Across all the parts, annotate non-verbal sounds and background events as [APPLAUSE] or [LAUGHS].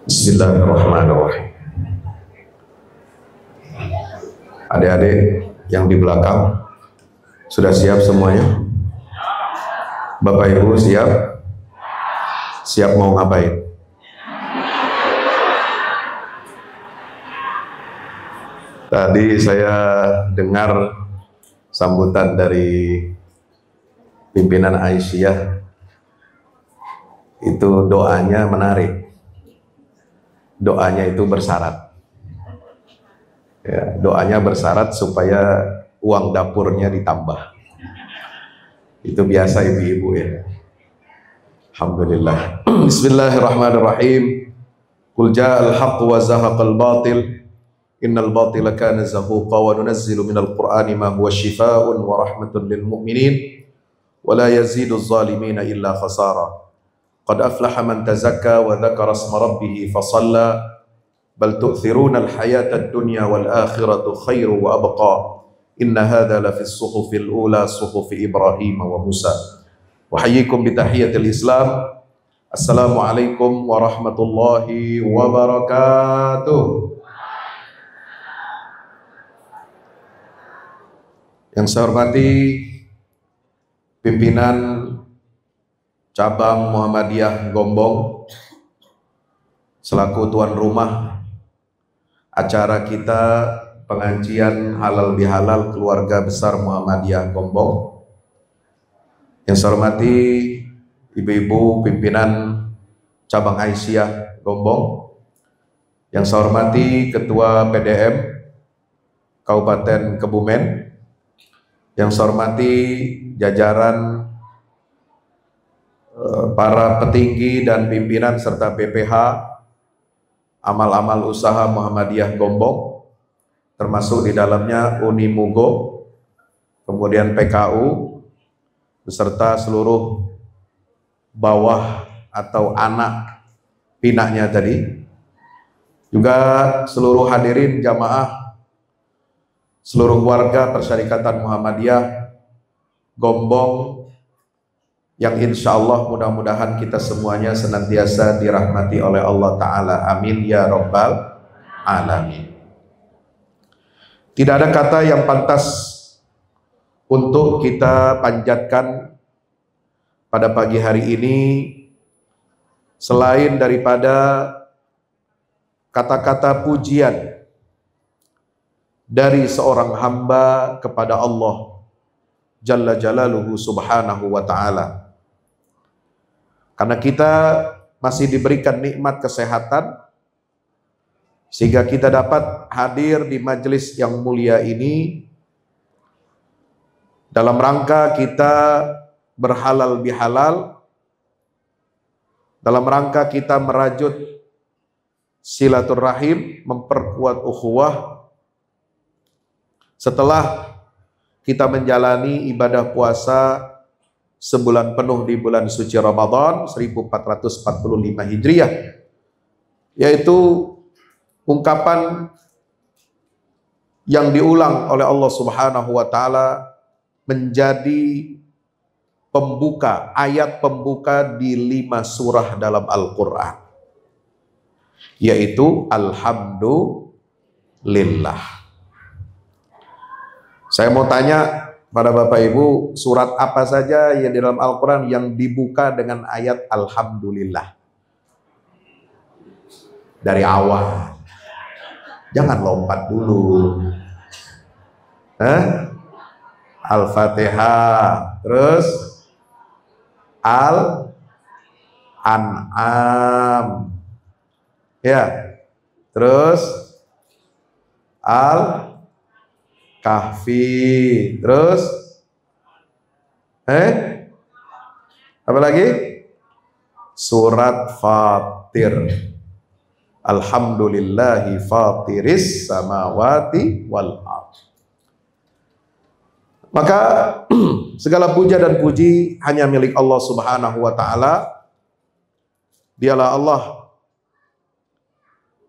Bismillahirrahmanirrahim. Adik-adik yang di belakang sudah siap semuanya? Bapak Ibu siap? Siap mau ngapain? Tadi saya dengar sambutan dari pimpinan Aisyah itu doanya menarik doanya itu bersyarat. Ya, doanya bersyarat supaya uang dapurnya ditambah. Itu biasa ibu-ibu ya. Alhamdulillah. [CLEARS THROAT] Bismillahirrahmanirrahim. Qul ja'al haqq wa zahaqal batil. Innal batila kana zahuqa wa nunazzilu minal qur'ani ma huwa shifaa'un wa rahmatun lil mu'minin wa la yazidu zalimina illa khasara. قد أفلح من تزكى وذكر اسم ربه فصلى بل تؤثرون الحياة الدنيا والآخرة خير وأبقى إن هذا لفي الصحف الأولى صحف إبراهيم وموسى وحييكم بتحية الإسلام السلام عليكم ورحمة الله وبركاته Yang saya hormati pimpinan cabang Muhammadiyah Gombong selaku tuan rumah acara kita pengajian halal bihalal keluarga besar Muhammadiyah Gombong yang saya hormati ibu-ibu pimpinan cabang Aisyah Gombong yang saya hormati ketua PDM Kabupaten Kebumen yang saya hormati jajaran Eh, para petinggi dan pimpinan serta PPH amal-amal usaha Muhammadiyah Gombong termasuk di dalamnya Unimugo kemudian PKU beserta seluruh bawah atau anak pinaknya tadi juga seluruh hadirin jamaah seluruh warga Persyarikatan Muhammadiyah Gombong yang insya Allah mudah-mudahan kita semuanya senantiasa dirahmati oleh Allah Ta'ala. Amin ya Rabbal Alamin. Tidak ada kata yang pantas untuk kita panjatkan pada pagi hari ini selain daripada kata-kata pujian dari seorang hamba kepada Allah Jalla Jalaluhu Subhanahu wa Ta'ala karena kita masih diberikan nikmat kesehatan sehingga kita dapat hadir di majelis yang mulia ini dalam rangka kita berhalal bihalal dalam rangka kita merajut silaturahim memperkuat ukhuwah setelah kita menjalani ibadah puasa sebulan penuh di bulan suci Ramadan 1445 Hijriah yaitu ungkapan yang diulang oleh Allah Subhanahu wa taala menjadi pembuka ayat pembuka di lima surah dalam Al-Qur'an yaitu alhamdulillah. Saya mau tanya pada Bapak Ibu, surat apa saja yang di dalam Al-Quran yang dibuka dengan ayat Alhamdulillah. Dari awal. Jangan lompat dulu. eh Al-Fatihah. Terus Al-An'am. Ya. Terus Al-An'am. Kahfi. Terus eh apa lagi? Surat Fatir. Alhamdulillahi fatiris samawati wal Maka [CLEARS THROAT] segala puja dan puji hanya milik Allah Subhanahu wa taala. Dialah Allah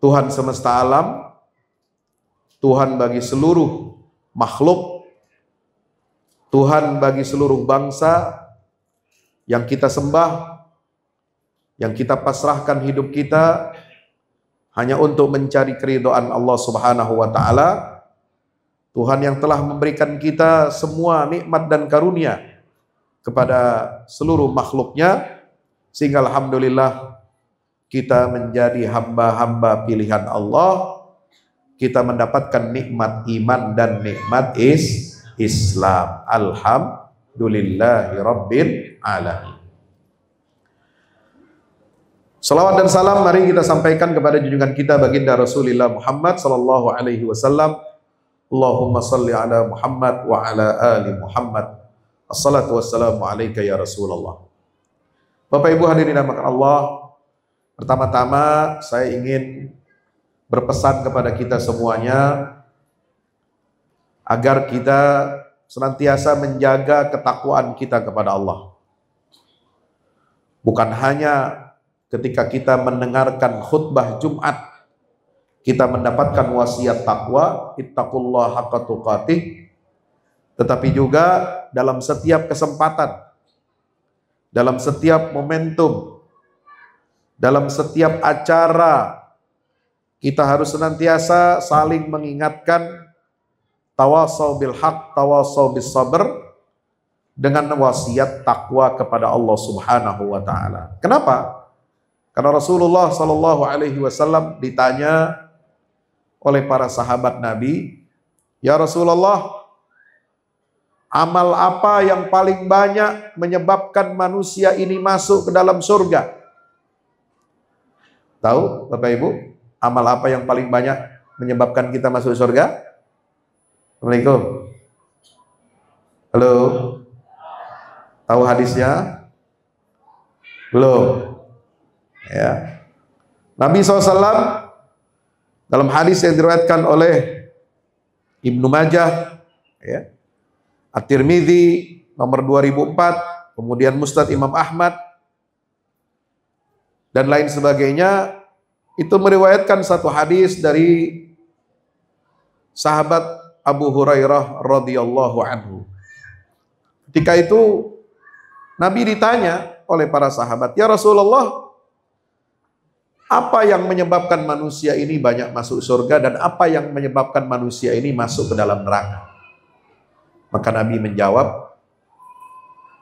Tuhan semesta alam, Tuhan bagi seluruh makhluk, Tuhan bagi seluruh bangsa yang kita sembah, yang kita pasrahkan hidup kita hanya untuk mencari keridoan Allah Subhanahu wa taala. Tuhan yang telah memberikan kita semua nikmat dan karunia kepada seluruh makhluknya sehingga alhamdulillah kita menjadi hamba-hamba pilihan Allah kita mendapatkan nikmat iman dan nikmat is Islam. Alhamdulillahi rabbil alamin. Salawat dan salam mari kita sampaikan kepada junjungan kita baginda Rasulullah Muhammad sallallahu alaihi wasallam. Allahumma salli ala Muhammad wa ala ali Muhammad. Assalatu wassalamu alaika ya Rasulullah. Bapak Ibu hadirin nama Allah, pertama-tama saya ingin berpesan kepada kita semuanya agar kita senantiasa menjaga ketakwaan kita kepada Allah. Bukan hanya ketika kita mendengarkan khutbah Jumat kita mendapatkan wasiat takwa ittaqullah haqqa tuqatih tetapi juga dalam setiap kesempatan dalam setiap momentum dalam setiap acara kita harus senantiasa saling mengingatkan tawasau bil haq, tawasau bis sabr dengan wasiat takwa kepada Allah Subhanahu wa taala. Kenapa? Karena Rasulullah Shallallahu alaihi wasallam ditanya oleh para sahabat Nabi, "Ya Rasulullah, amal apa yang paling banyak menyebabkan manusia ini masuk ke dalam surga?" Tahu, Bapak Ibu? Amal apa yang paling banyak menyebabkan kita masuk surga? Assalamualaikum. Halo. Tahu hadisnya? Belum. Ya. Nabi SAW dalam hadis yang diriwayatkan oleh Ibnu Majah, ya, At-Tirmidzi nomor 2004, kemudian Mustad Imam Ahmad dan lain sebagainya itu meriwayatkan satu hadis dari sahabat Abu Hurairah radhiyallahu anhu. Ketika itu Nabi ditanya oleh para sahabat, "Ya Rasulullah, apa yang menyebabkan manusia ini banyak masuk surga dan apa yang menyebabkan manusia ini masuk ke dalam neraka? Maka Nabi menjawab,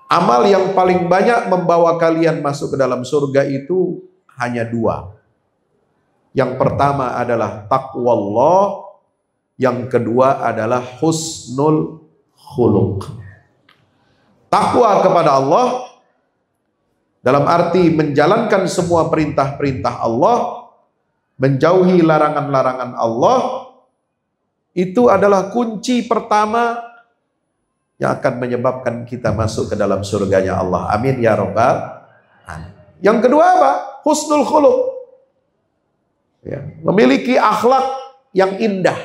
amal yang paling banyak membawa kalian masuk ke dalam surga itu hanya dua. Yang pertama adalah Allah, yang kedua adalah husnul khuluq. Takwa kepada Allah dalam arti menjalankan semua perintah-perintah Allah, menjauhi larangan-larangan Allah, itu adalah kunci pertama yang akan menyebabkan kita masuk ke dalam surganya Allah. Amin ya rabbal alamin. Yang kedua apa? Husnul khuluq ya, memiliki akhlak yang indah,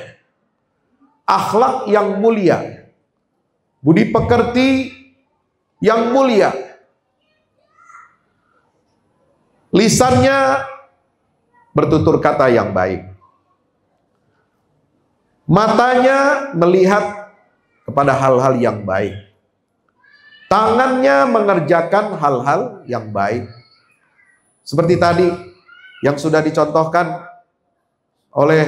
akhlak yang mulia, budi pekerti yang mulia, lisannya bertutur kata yang baik, matanya melihat kepada hal-hal yang baik, tangannya mengerjakan hal-hal yang baik, seperti tadi yang sudah dicontohkan oleh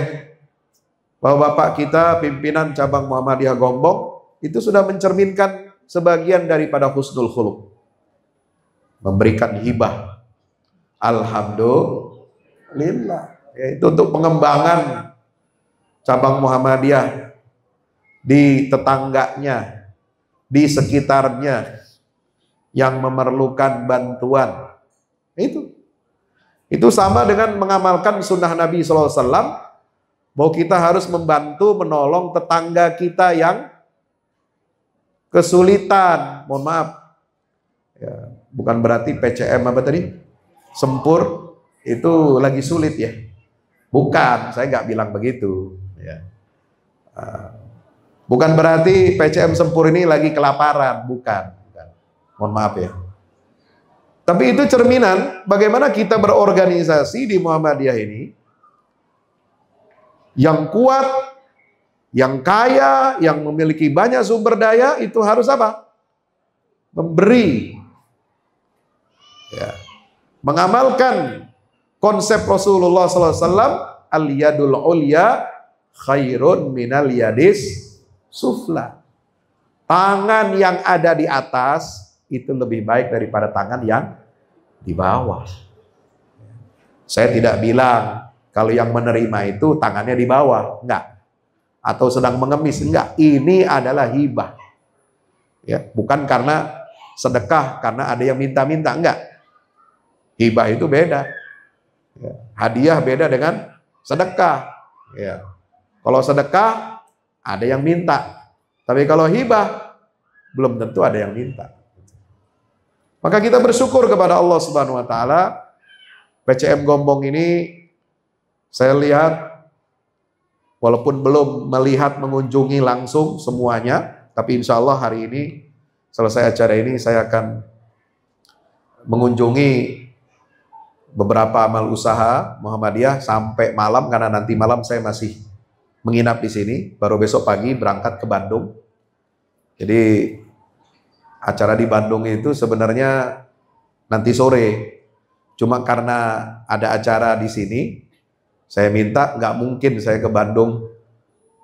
bapak-bapak kita pimpinan cabang Muhammadiyah Gombong itu sudah mencerminkan sebagian daripada husnul khuluk memberikan hibah alhamdulillah yaitu untuk pengembangan cabang Muhammadiyah di tetangganya di sekitarnya yang memerlukan bantuan itu itu sama dengan mengamalkan sunnah Nabi SAW, bahwa kita harus membantu menolong tetangga kita yang kesulitan. Mohon maaf, ya, bukan berarti PCM apa tadi? Sempur itu lagi sulit ya. Bukan, saya nggak bilang begitu. Ya. Ah, bukan berarti PCM sempur ini lagi kelaparan, bukan. bukan. Mohon maaf ya. Tapi itu cerminan bagaimana kita berorganisasi di Muhammadiyah ini yang kuat, yang kaya, yang memiliki banyak sumber daya itu harus apa? Memberi. Ya. Mengamalkan konsep Rasulullah SAW al yadul ulya khairun minal yadis sufla. Tangan yang ada di atas itu lebih baik daripada tangan yang di bawah. Saya tidak bilang kalau yang menerima itu tangannya di bawah, enggak. Atau sedang mengemis, enggak. Ini adalah hibah. Ya, bukan karena sedekah karena ada yang minta-minta, enggak. Hibah itu beda. Ya, hadiah beda dengan sedekah. Ya. Kalau sedekah ada yang minta, tapi kalau hibah belum tentu ada yang minta. Maka kita bersyukur kepada Allah Subhanahu wa taala. PCM Gombong ini saya lihat walaupun belum melihat mengunjungi langsung semuanya, tapi insya Allah hari ini selesai acara ini saya akan mengunjungi beberapa amal usaha Muhammadiyah sampai malam karena nanti malam saya masih menginap di sini, baru besok pagi berangkat ke Bandung. Jadi Acara di Bandung itu sebenarnya nanti sore. Cuma karena ada acara di sini, saya minta nggak mungkin saya ke Bandung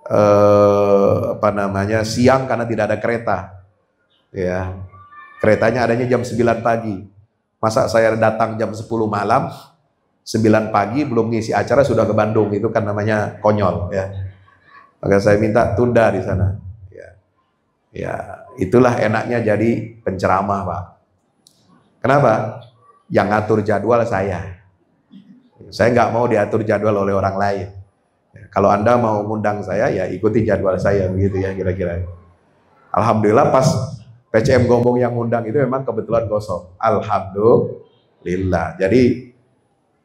eh, apa namanya siang karena tidak ada kereta. Ya, keretanya adanya jam 9 pagi. Masa saya datang jam 10 malam, 9 pagi belum ngisi acara sudah ke Bandung itu kan namanya konyol ya. Maka saya minta tunda di sana. Ya. Ya, Itulah enaknya jadi penceramah, Pak. Kenapa? Yang ngatur jadwal saya. Saya nggak mau diatur jadwal oleh orang lain. Kalau Anda mau ngundang saya, ya ikuti jadwal saya, begitu ya kira-kira. Alhamdulillah pas PCM Gombong yang ngundang itu memang kebetulan kosong. Alhamdulillah. Jadi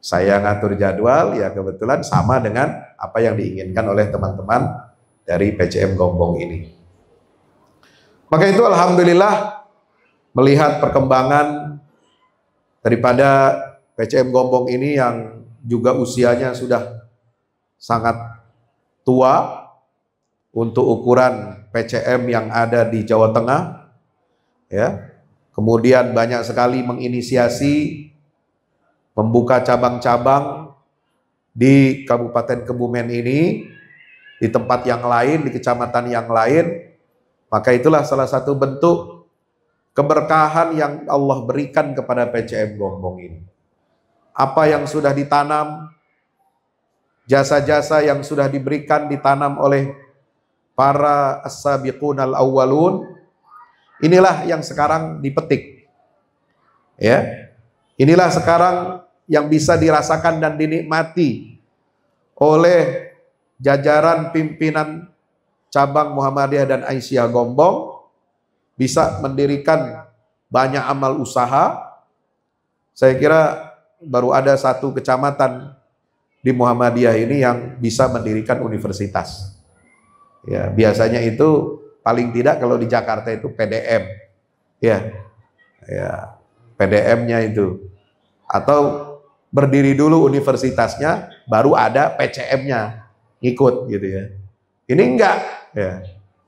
saya ngatur jadwal, ya kebetulan sama dengan apa yang diinginkan oleh teman-teman dari PCM Gombong ini. Maka itu alhamdulillah melihat perkembangan daripada PCM Gombong ini yang juga usianya sudah sangat tua untuk ukuran PCM yang ada di Jawa Tengah ya. Kemudian banyak sekali menginisiasi membuka cabang-cabang di Kabupaten Kebumen ini di tempat yang lain, di kecamatan yang lain maka itulah salah satu bentuk keberkahan yang Allah berikan kepada PCM Gombong ini. Apa yang sudah ditanam, jasa-jasa yang sudah diberikan ditanam oleh para as-sabiqun al-awwalun, inilah yang sekarang dipetik. Ya, inilah sekarang yang bisa dirasakan dan dinikmati oleh jajaran pimpinan cabang Muhammadiyah dan Aisyah Gombong bisa mendirikan banyak amal usaha. Saya kira baru ada satu kecamatan di Muhammadiyah ini yang bisa mendirikan universitas. Ya, biasanya itu paling tidak kalau di Jakarta itu PDM. Ya. Ya, PDM-nya itu atau berdiri dulu universitasnya baru ada PCM-nya ikut, gitu ya. Ini enggak Ya.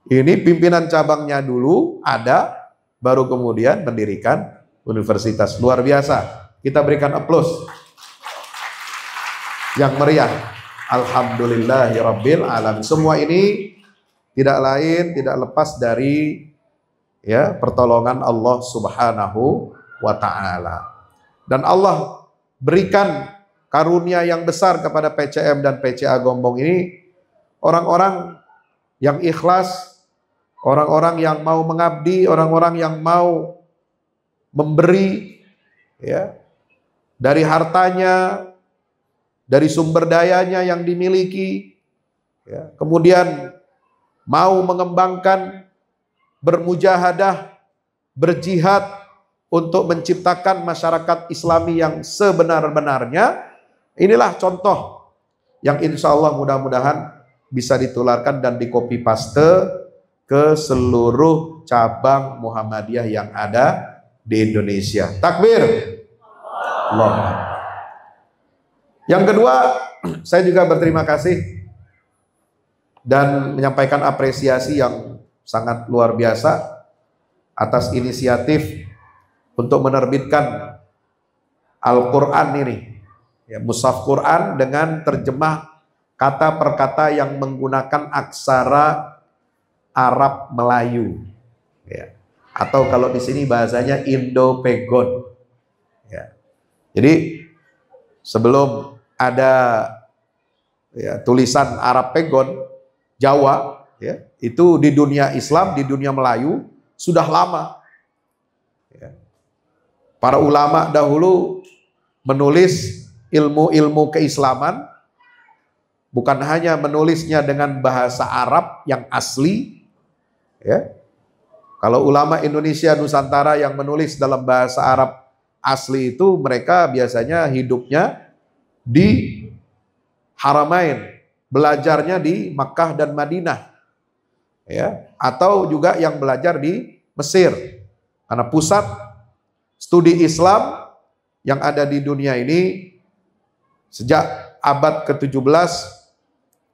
Ini pimpinan cabangnya dulu ada, baru kemudian mendirikan universitas. Luar biasa. Kita berikan aplaus yang meriah. Alhamdulillahirabbil alam. Semua ini tidak lain tidak lepas dari ya pertolongan Allah Subhanahu wa taala. Dan Allah berikan karunia yang besar kepada PCM dan PCA Gombong ini orang-orang yang ikhlas, orang-orang yang mau mengabdi, orang-orang yang mau memberi ya dari hartanya, dari sumber dayanya yang dimiliki, ya, kemudian mau mengembangkan bermujahadah, berjihad untuk menciptakan masyarakat Islami yang sebenar-benarnya. Inilah contoh yang insya Allah mudah-mudahan bisa ditularkan dan dikopi paste ke seluruh cabang Muhammadiyah yang ada di Indonesia. Takbir. Allah. Yang kedua, [CLEARS THROAT] saya juga berterima kasih dan menyampaikan apresiasi yang sangat luar biasa atas inisiatif untuk menerbitkan Al-Quran ini, ya, Musaf Quran dengan terjemah kata per kata yang menggunakan aksara Arab Melayu. Ya. Atau kalau di sini bahasanya Indo-Pegon. Ya. Jadi sebelum ada ya, tulisan Arab Pegon, Jawa, ya, itu di dunia Islam, di dunia Melayu, sudah lama. Ya. Para ulama dahulu menulis ilmu-ilmu keislaman bukan hanya menulisnya dengan bahasa Arab yang asli ya kalau ulama Indonesia Nusantara yang menulis dalam bahasa Arab asli itu mereka biasanya hidupnya di Haramain belajarnya di Makkah dan Madinah ya atau juga yang belajar di Mesir karena pusat studi Islam yang ada di dunia ini sejak abad ke-17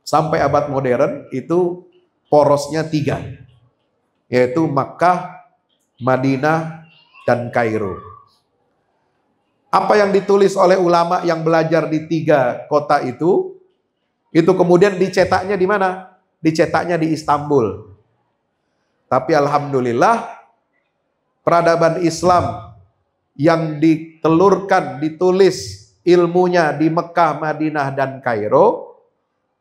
sampai abad modern itu porosnya tiga, yaitu Makkah, Madinah, dan Kairo. Apa yang ditulis oleh ulama yang belajar di tiga kota itu, itu kemudian dicetaknya di mana? Dicetaknya di Istanbul. Tapi alhamdulillah, peradaban Islam yang ditelurkan, ditulis ilmunya di Mekah, Madinah, dan Kairo,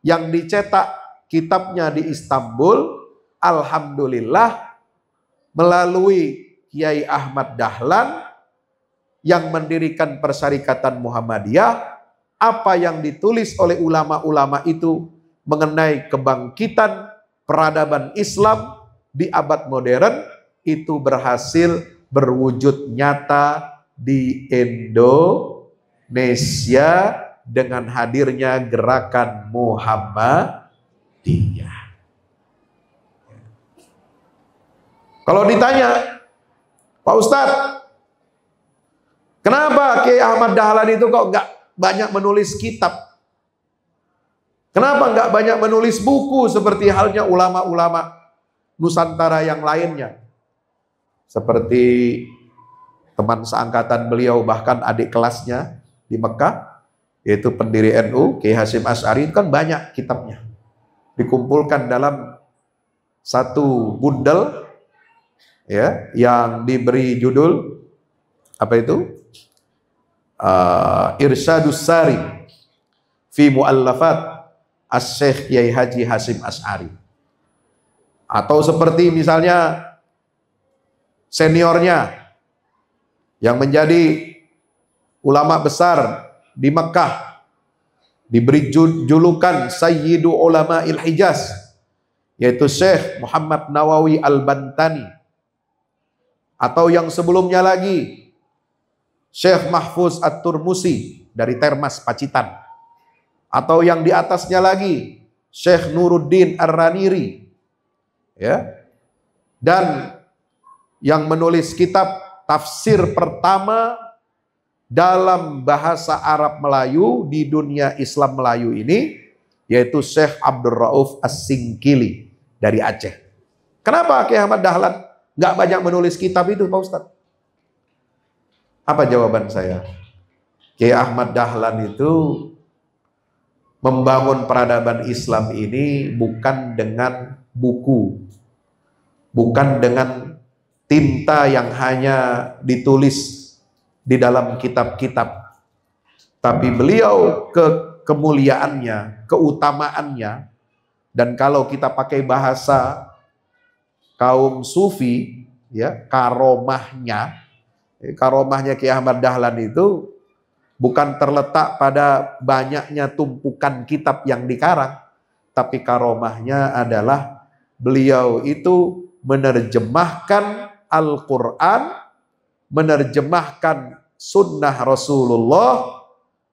yang dicetak kitabnya di Istanbul, alhamdulillah melalui Kiai Ahmad Dahlan yang mendirikan Persyarikatan Muhammadiyah, apa yang ditulis oleh ulama-ulama itu mengenai kebangkitan peradaban Islam di abad modern itu berhasil berwujud nyata di Indonesia dengan hadirnya gerakan Muhammadiyah. Kalau ditanya, Pak Ustadz, kenapa Kiai Ahmad Dahlan itu kok nggak banyak menulis kitab? Kenapa nggak banyak menulis buku seperti halnya ulama-ulama Nusantara yang lainnya? Seperti teman seangkatan beliau bahkan adik kelasnya di Mekah, yaitu pendiri NU Kiai hasim as'ari itu kan banyak kitabnya. Dikumpulkan dalam satu bundel ya yang diberi judul apa itu? Uh, Irsyadus Sari fi Muallafat As-Syeikh Kiai Haji hasim as'ari Atau seperti misalnya seniornya yang menjadi ulama besar di Mekah diberi julukan Sayyidu Ulama Il Hijaz yaitu Syekh Muhammad Nawawi Al-Bantani atau yang sebelumnya lagi Syekh Mahfuz At-Turmusi dari Termas Pacitan atau yang di atasnya lagi Syekh Nuruddin Ar-Raniri ya dan yang menulis kitab tafsir pertama dalam bahasa Arab Melayu di dunia Islam Melayu ini yaitu Syekh Abdul Rauf As-Singkili dari Aceh. Kenapa Kiai Ahmad Dahlan nggak banyak menulis kitab itu Pak Ustadz? Apa jawaban saya? Kiai Ahmad Dahlan itu membangun peradaban Islam ini bukan dengan buku, bukan dengan tinta yang hanya ditulis di dalam kitab-kitab. Tapi beliau ke kemuliaannya, keutamaannya, dan kalau kita pakai bahasa kaum sufi, ya karomahnya, ya, karomahnya Kiai Ahmad Dahlan itu bukan terletak pada banyaknya tumpukan kitab yang dikarang, tapi karomahnya adalah beliau itu menerjemahkan Al-Quran, menerjemahkan sunnah Rasulullah,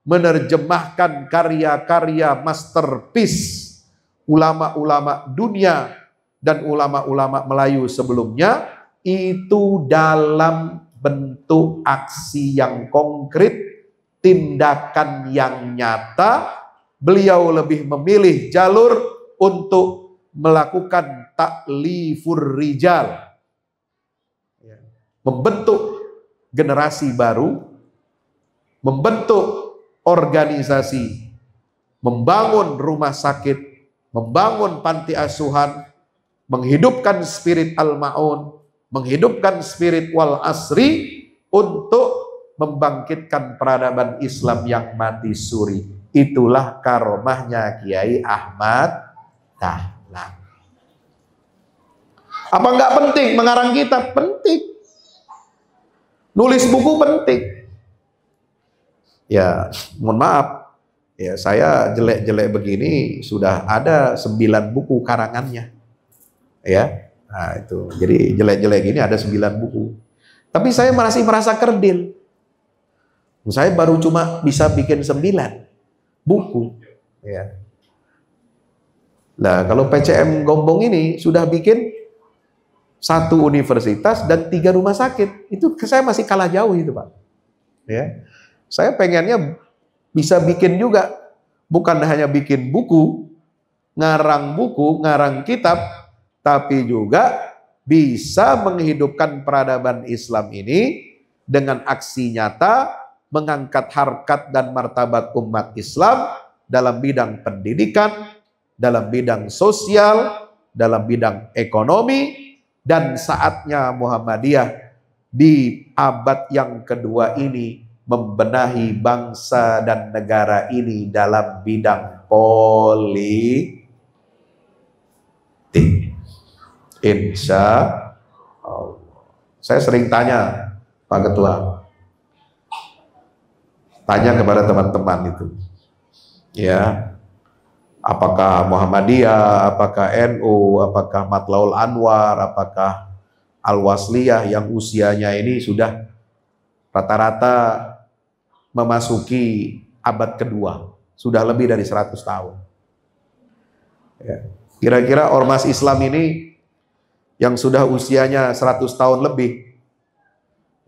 menerjemahkan karya-karya masterpiece ulama-ulama dunia dan ulama-ulama Melayu sebelumnya itu dalam bentuk aksi yang konkret, tindakan yang nyata. Beliau lebih memilih jalur untuk melakukan taklifur rijal. Ya. Membentuk generasi baru, membentuk organisasi, membangun rumah sakit, membangun panti asuhan, menghidupkan spirit al-ma'un, menghidupkan spirit wal asri untuk membangkitkan peradaban Islam yang mati suri. Itulah karomahnya Kiai Ahmad Dahlan. Apa enggak penting mengarang kitab? Penting. Nulis buku penting. Ya, mohon maaf. Ya, saya jelek-jelek begini sudah ada sembilan buku karangannya. Ya, nah itu. Jadi jelek-jelek ini ada sembilan buku. Tapi saya masih merasa kerdil. Saya baru cuma bisa bikin sembilan buku. Ya. Nah, kalau PCM Gombong ini sudah bikin satu universitas dan tiga rumah sakit. Itu saya masih kalah jauh itu Pak. Ya. Saya pengennya bisa bikin juga, bukan hanya bikin buku, ngarang buku, ngarang kitab, tapi juga bisa menghidupkan peradaban Islam ini dengan aksi nyata mengangkat harkat dan martabat umat Islam dalam bidang pendidikan, dalam bidang sosial, dalam bidang ekonomi, dan saatnya Muhammadiyah di abad yang kedua ini membenahi bangsa dan negara ini dalam bidang politik. Insya Allah. Saya sering tanya Pak Ketua, tanya kepada teman-teman itu, ya apakah Muhammadiyah, apakah NU, apakah Matlaul Anwar, apakah Al-Wasliyah yang usianya ini sudah rata-rata memasuki abad kedua, sudah lebih dari 100 tahun. Ya. Kira-kira ormas Islam ini yang sudah usianya 100 tahun lebih,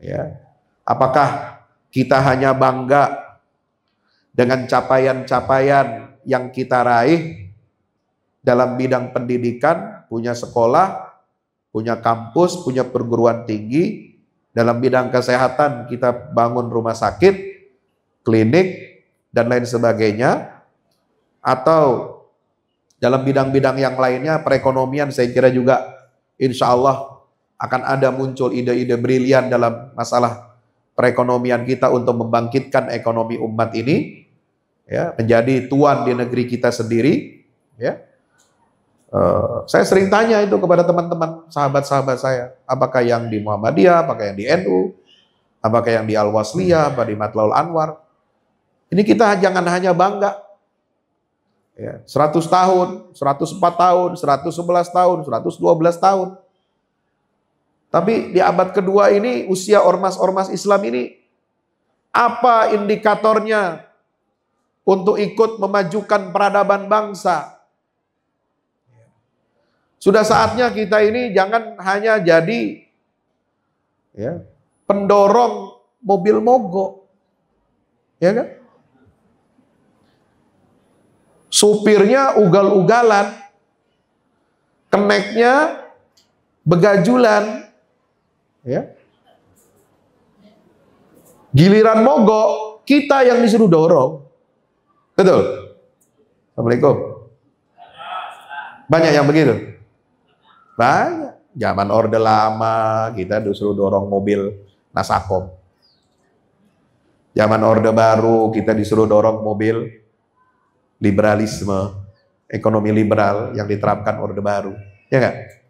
ya, apakah kita hanya bangga dengan capaian-capaian yang kita raih dalam bidang pendidikan, punya sekolah, punya kampus, punya perguruan tinggi, dalam bidang kesehatan kita bangun rumah sakit, klinik, dan lain sebagainya, atau dalam bidang-bidang yang lainnya, perekonomian saya kira juga insya Allah akan ada muncul ide-ide brilian dalam masalah perekonomian kita untuk membangkitkan ekonomi umat ini ya, menjadi tuan di negeri kita sendiri, ya. Uh, saya sering tanya itu kepada teman-teman, sahabat-sahabat saya, apakah yang di Muhammadiyah, apakah yang di NU, apakah yang di Al-Wasliyah, apa di Matlaul Anwar. Ini kita jangan hanya bangga. Ya, 100 tahun, 104 tahun, 111 tahun, 112 tahun. Tapi di abad kedua ini usia ormas-ormas Islam ini apa indikatornya untuk ikut memajukan peradaban bangsa. Sudah saatnya kita ini jangan hanya jadi ya, pendorong mobil mogok. Ya kan? Supirnya ugal-ugalan, keneknya begajulan, ya. Giliran mogok, kita yang disuruh dorong. Betul? Assalamualaikum. Banyak yang begitu? Banyak. Zaman orde lama, kita disuruh dorong mobil nasakom. Zaman orde baru, kita disuruh dorong mobil liberalisme, ekonomi liberal yang diterapkan orde baru. Ya enggak?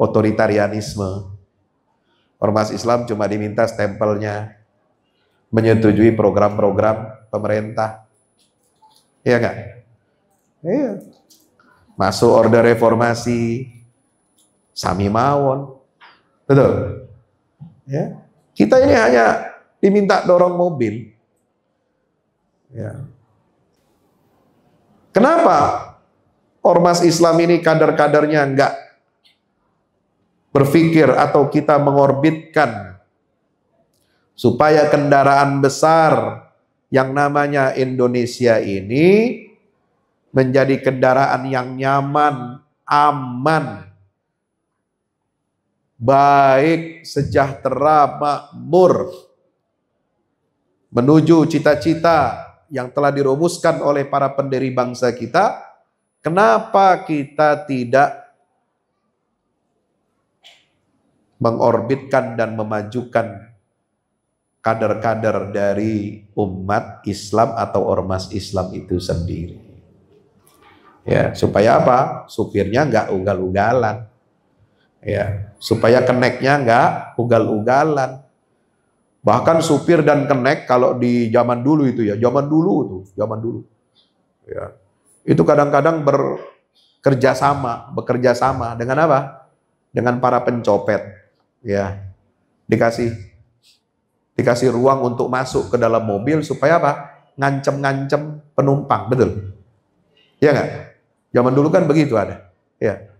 Otoritarianisme. Ormas Islam cuma diminta stempelnya, menyetujui program-program pemerintah, Iya kan? Iya. Masuk order reformasi, sami mawon. Betul? Ya. Kita ini hanya diminta dorong mobil. Ya. Kenapa ormas Islam ini kader-kadernya enggak berpikir atau kita mengorbitkan supaya kendaraan besar yang namanya Indonesia ini menjadi kendaraan yang nyaman, aman, baik, sejahtera, makmur, menuju cita-cita yang telah dirumuskan oleh para pendiri bangsa kita, kenapa kita tidak mengorbitkan dan memajukan kader-kader dari umat Islam atau ormas Islam itu sendiri. Ya, supaya apa? Supirnya nggak ugal-ugalan. Ya, supaya keneknya nggak ugal-ugalan. Bahkan supir dan kenek kalau di zaman dulu itu ya, zaman dulu itu, zaman dulu. Ya. Itu kadang-kadang bekerja sama, bekerja sama dengan apa? Dengan para pencopet. Ya. Dikasih Dikasih ruang untuk masuk ke dalam mobil supaya apa? Ngancem-ngancem penumpang, betul? ya nggak? Zaman dulu kan begitu ada. Ya.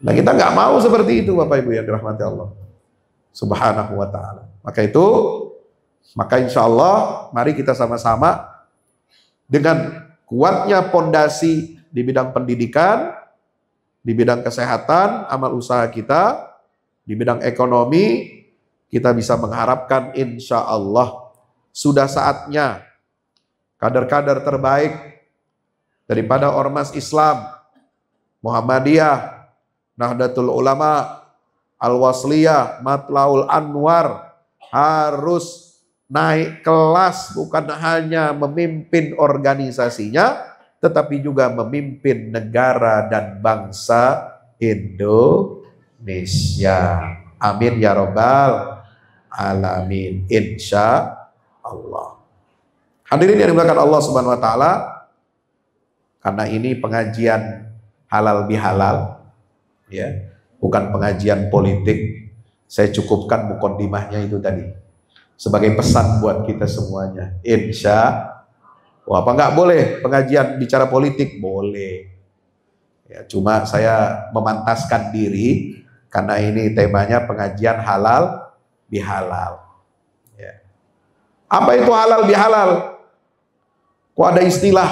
Nah kita nggak mau seperti itu Bapak Ibu yang dirahmati Allah. Subhanahu wa ta'ala. Maka itu, maka insya Allah mari kita sama-sama dengan kuatnya pondasi di bidang pendidikan, di bidang kesehatan, amal usaha kita, di bidang ekonomi, kita bisa mengharapkan insya Allah sudah saatnya kader-kader terbaik daripada ormas Islam, Muhammadiyah, Nahdlatul Ulama, Al-Wasliyah, Matlaul Anwar harus naik kelas bukan hanya memimpin organisasinya tetapi juga memimpin negara dan bangsa Indonesia. Amin ya robbal alamin. Insya Allah. Hadirin yang dimuliakan Allah Subhanahu wa taala, karena ini pengajian halal bihalal ya, bukan pengajian politik. Saya cukupkan dimahnya itu tadi sebagai pesan buat kita semuanya. Insya Wah, apa nggak boleh pengajian bicara politik? Boleh. Ya, cuma saya memantaskan diri karena ini temanya pengajian halal bihalal. Ya. Apa itu halal bihalal? Kok ada istilah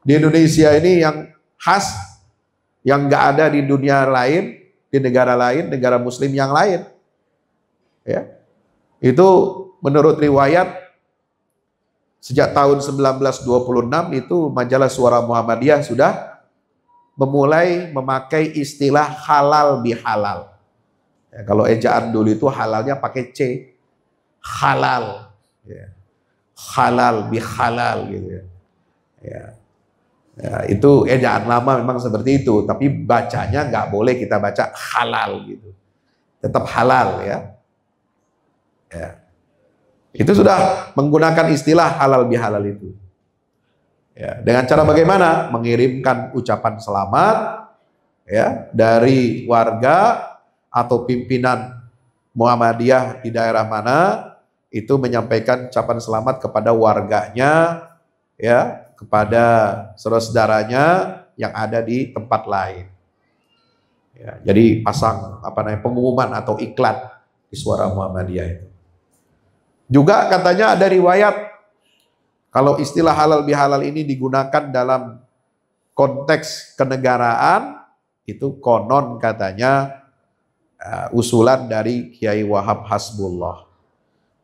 di Indonesia ini yang khas, yang gak ada di dunia lain, di negara lain, negara muslim yang lain. Ya. Itu menurut riwayat sejak tahun 1926 itu majalah Suara Muhammadiyah sudah memulai memakai istilah halal bihalal. Ya, kalau ejaan dulu itu halalnya pakai C. Halal. Ya. Halal, bihalal gitu ya. ya. ya itu ejaan lama memang seperti itu. Tapi bacanya nggak boleh kita baca halal gitu. Tetap halal ya. ya. Itu sudah menggunakan istilah halal bihalal itu. Ya, dengan cara bagaimana? Mengirimkan ucapan selamat ya dari warga atau pimpinan Muhammadiyah di daerah mana itu menyampaikan ucapan selamat kepada warganya ya kepada saudara-saudaranya yang ada di tempat lain. Ya, jadi pasang apa namanya pengumuman atau iklan di suara Muhammadiyah itu. Juga katanya ada riwayat kalau istilah halal bihalal ini digunakan dalam konteks kenegaraan itu konon katanya uh, usulan dari Kiai Wahab Hasbullah.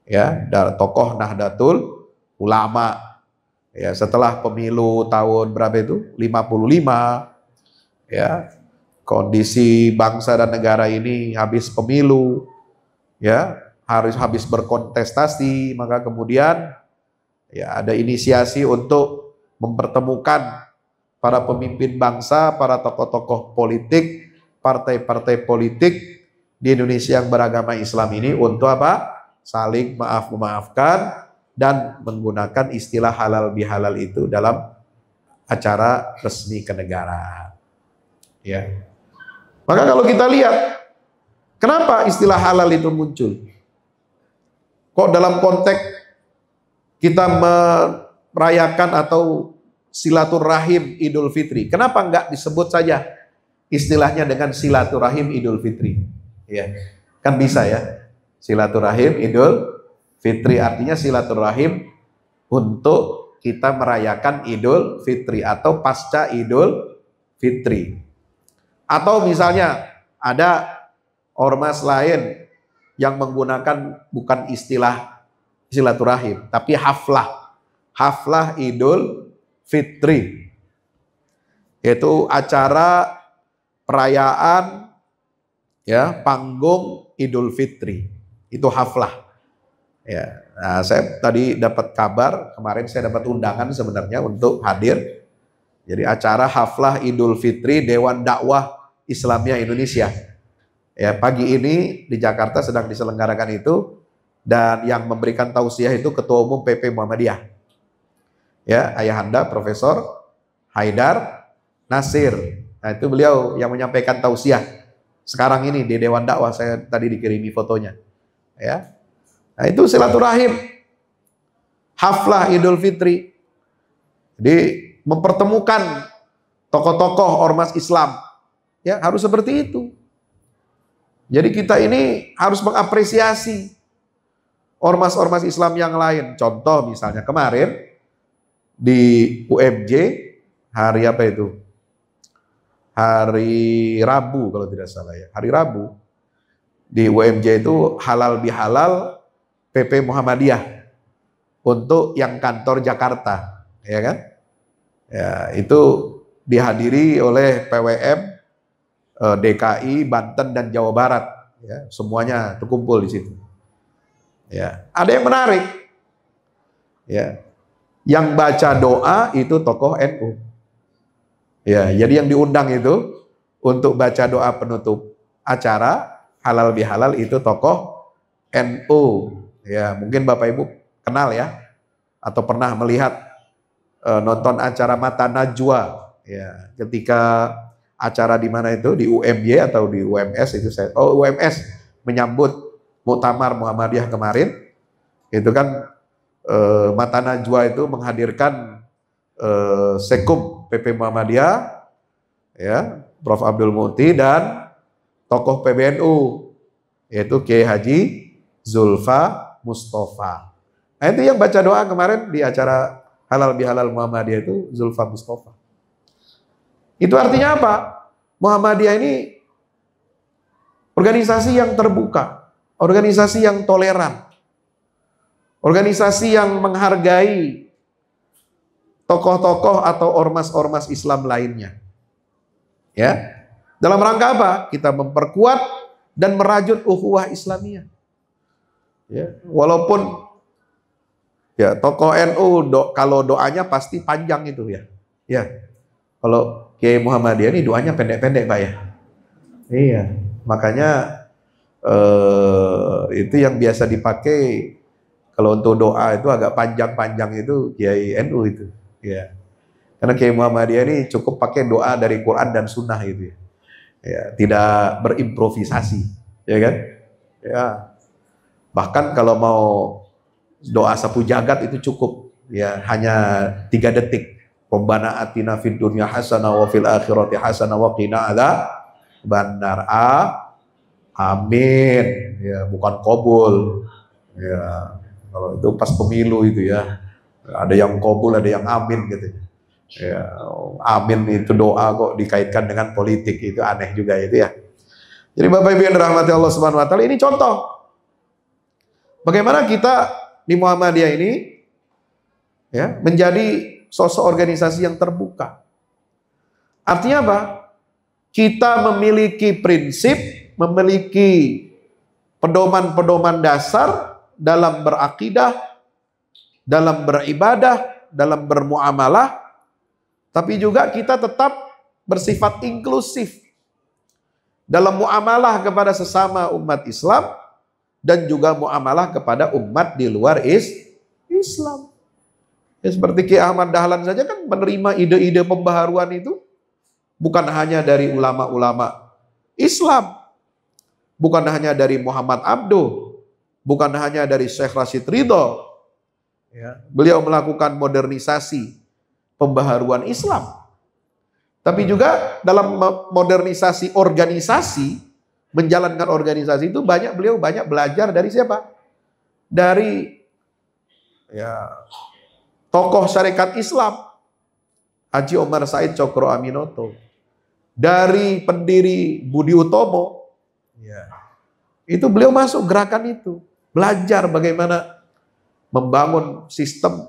Ya, dari tokoh Nahdlatul Ulama. Ya, setelah pemilu tahun berapa itu? 55. Ya. Kondisi bangsa dan negara ini habis pemilu. Ya, harus habis berkontestasi, maka kemudian ya ada inisiasi untuk mempertemukan para pemimpin bangsa, para tokoh-tokoh politik, partai-partai politik di Indonesia yang beragama Islam ini untuk apa? Saling maaf memaafkan dan menggunakan istilah halal bihalal itu dalam acara resmi kenegaraan. Ya. Maka kalau kita lihat kenapa istilah halal itu muncul? Kok dalam konteks kita merayakan atau silaturahim Idul Fitri? Kenapa enggak disebut saja istilahnya dengan silaturahim Idul Fitri? ya kan bisa ya silaturahim idul fitri artinya silaturahim untuk kita merayakan idul fitri atau pasca idul fitri atau misalnya ada ormas lain yang menggunakan bukan istilah silaturahim tapi haflah haflah idul fitri yaitu acara perayaan ya iya. panggung Idul Fitri itu haflah ya nah, saya tadi dapat kabar kemarin saya dapat undangan sebenarnya untuk hadir jadi acara haflah Idul Fitri Dewan Dakwah Islamia Indonesia ya pagi ini di Jakarta sedang diselenggarakan itu dan yang memberikan tausiah itu Ketua Umum PP Muhammadiyah ya Ayahanda Profesor Haidar Nasir nah itu beliau yang menyampaikan tausiah sekarang ini di Dewan Dakwah saya tadi dikirimi fotonya. Ya. Nah, itu silaturahim. Haflah Idul Fitri. Jadi mempertemukan tokoh-tokoh ormas Islam. Ya, harus seperti itu. Jadi kita ini harus mengapresiasi ormas-ormas Islam yang lain. Contoh misalnya kemarin di UMJ hari apa itu? hari Rabu kalau tidak salah ya. Hari Rabu di UMJ itu halal bihalal PP Muhammadiyah untuk yang kantor Jakarta, ya kan? Ya, itu dihadiri oleh PWM e, DKI, Banten dan Jawa Barat, ya, semuanya terkumpul di situ. Ya, ada yang menarik. Ya. Yang baca doa itu tokoh NU. Ya, iya, jadi iya. yang diundang itu untuk baca doa penutup acara halal bihalal itu tokoh NU. Ya, mungkin Bapak Ibu kenal ya atau pernah melihat e, nonton acara Mata Najwa ya ketika acara di mana itu di UMY atau di UMS itu saya oh UMS menyambut Muktamar Muhammadiyah kemarin itu kan e, Mata Najwa itu menghadirkan eh, Sekum PP Muhammadiyah ya Prof Abdul Muti dan tokoh PBNU yaitu Kiai Haji Zulfa Mustafa. Nah, itu yang baca doa kemarin di acara Halal Bihalal Muhammadiyah itu Zulfa Mustafa. Itu artinya apa? Muhammadiyah ini organisasi yang terbuka, organisasi yang toleran, organisasi yang menghargai tokoh-tokoh atau ormas-ormas Islam lainnya. Ya. Dalam rangka apa? Kita memperkuat dan merajut ukhuwah Islamiyah. Ya, walaupun ya tokoh NU do, kalau doanya pasti panjang itu ya. Ya. Kalau Kiai Muhammadiyah ini doanya pendek-pendek, Pak ya. Iya. Makanya eh, itu yang biasa dipakai kalau untuk doa itu agak panjang-panjang itu Kiai NU itu. Ya. Karena Kiai Muhammadiyah ini cukup pakai doa dari Quran dan Sunnah gitu ya. ya tidak berimprovisasi, ya kan? Ya. Bahkan kalau mau doa sapu jagat itu cukup ya hanya tiga detik. Rabbana atina fid dunya hasanah wa fil akhirati hasanah wa qina bandar A amin ya bukan kobul ya kalau itu pas pemilu itu ya ada yang kobul, ada yang amin gitu. Ya, amin itu doa kok dikaitkan dengan politik itu aneh juga itu ya. Jadi Bapak Ibu yang dirahmati Allah Subhanahu wa taala ini contoh. Bagaimana kita di Muhammadiyah ini ya, menjadi sosok organisasi yang terbuka. Artinya apa? Kita memiliki prinsip, memiliki pedoman-pedoman dasar dalam berakidah, dalam beribadah, dalam bermuamalah, tapi juga kita tetap bersifat inklusif dalam muamalah kepada sesama umat Islam dan juga muamalah kepada umat di luar is Islam. Ya, seperti Ki Ahmad Dahlan saja kan menerima ide-ide pembaharuan itu bukan hanya dari ulama-ulama Islam, bukan hanya dari Muhammad Abduh, bukan hanya dari Syekh Rashid Ridho, Ya. Beliau melakukan modernisasi pembaharuan Islam. Tapi juga dalam modernisasi organisasi, menjalankan organisasi itu banyak beliau banyak belajar dari siapa? Dari ya tokoh syarikat Islam Haji Omar Said Cokro Aminoto dari pendiri Budi Utomo ya. itu beliau masuk gerakan itu belajar bagaimana membangun sistem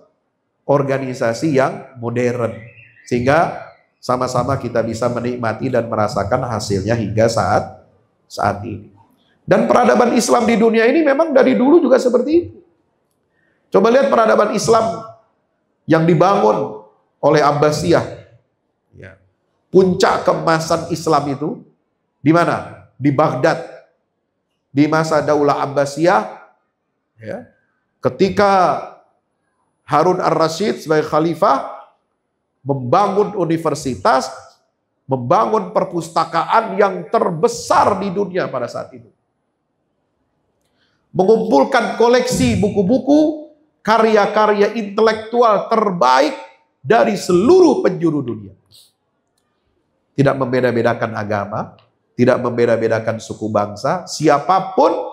organisasi yang modern sehingga sama-sama kita bisa menikmati dan merasakan hasilnya hingga saat saat ini. Dan peradaban Islam di dunia ini memang dari dulu juga seperti itu. Coba lihat peradaban Islam yang dibangun oleh Abbasiyah. Ya. Puncak kemasan Islam itu di mana? Di Baghdad. Di masa Daulah Abbasiyah ya. Ketika Harun ar rashid sebagai khalifah membangun universitas, membangun perpustakaan yang terbesar di dunia pada saat itu. Mengumpulkan koleksi buku-buku, karya-karya intelektual terbaik dari seluruh penjuru dunia. Tidak membeda-bedakan agama, tidak membeda-bedakan suku bangsa, siapapun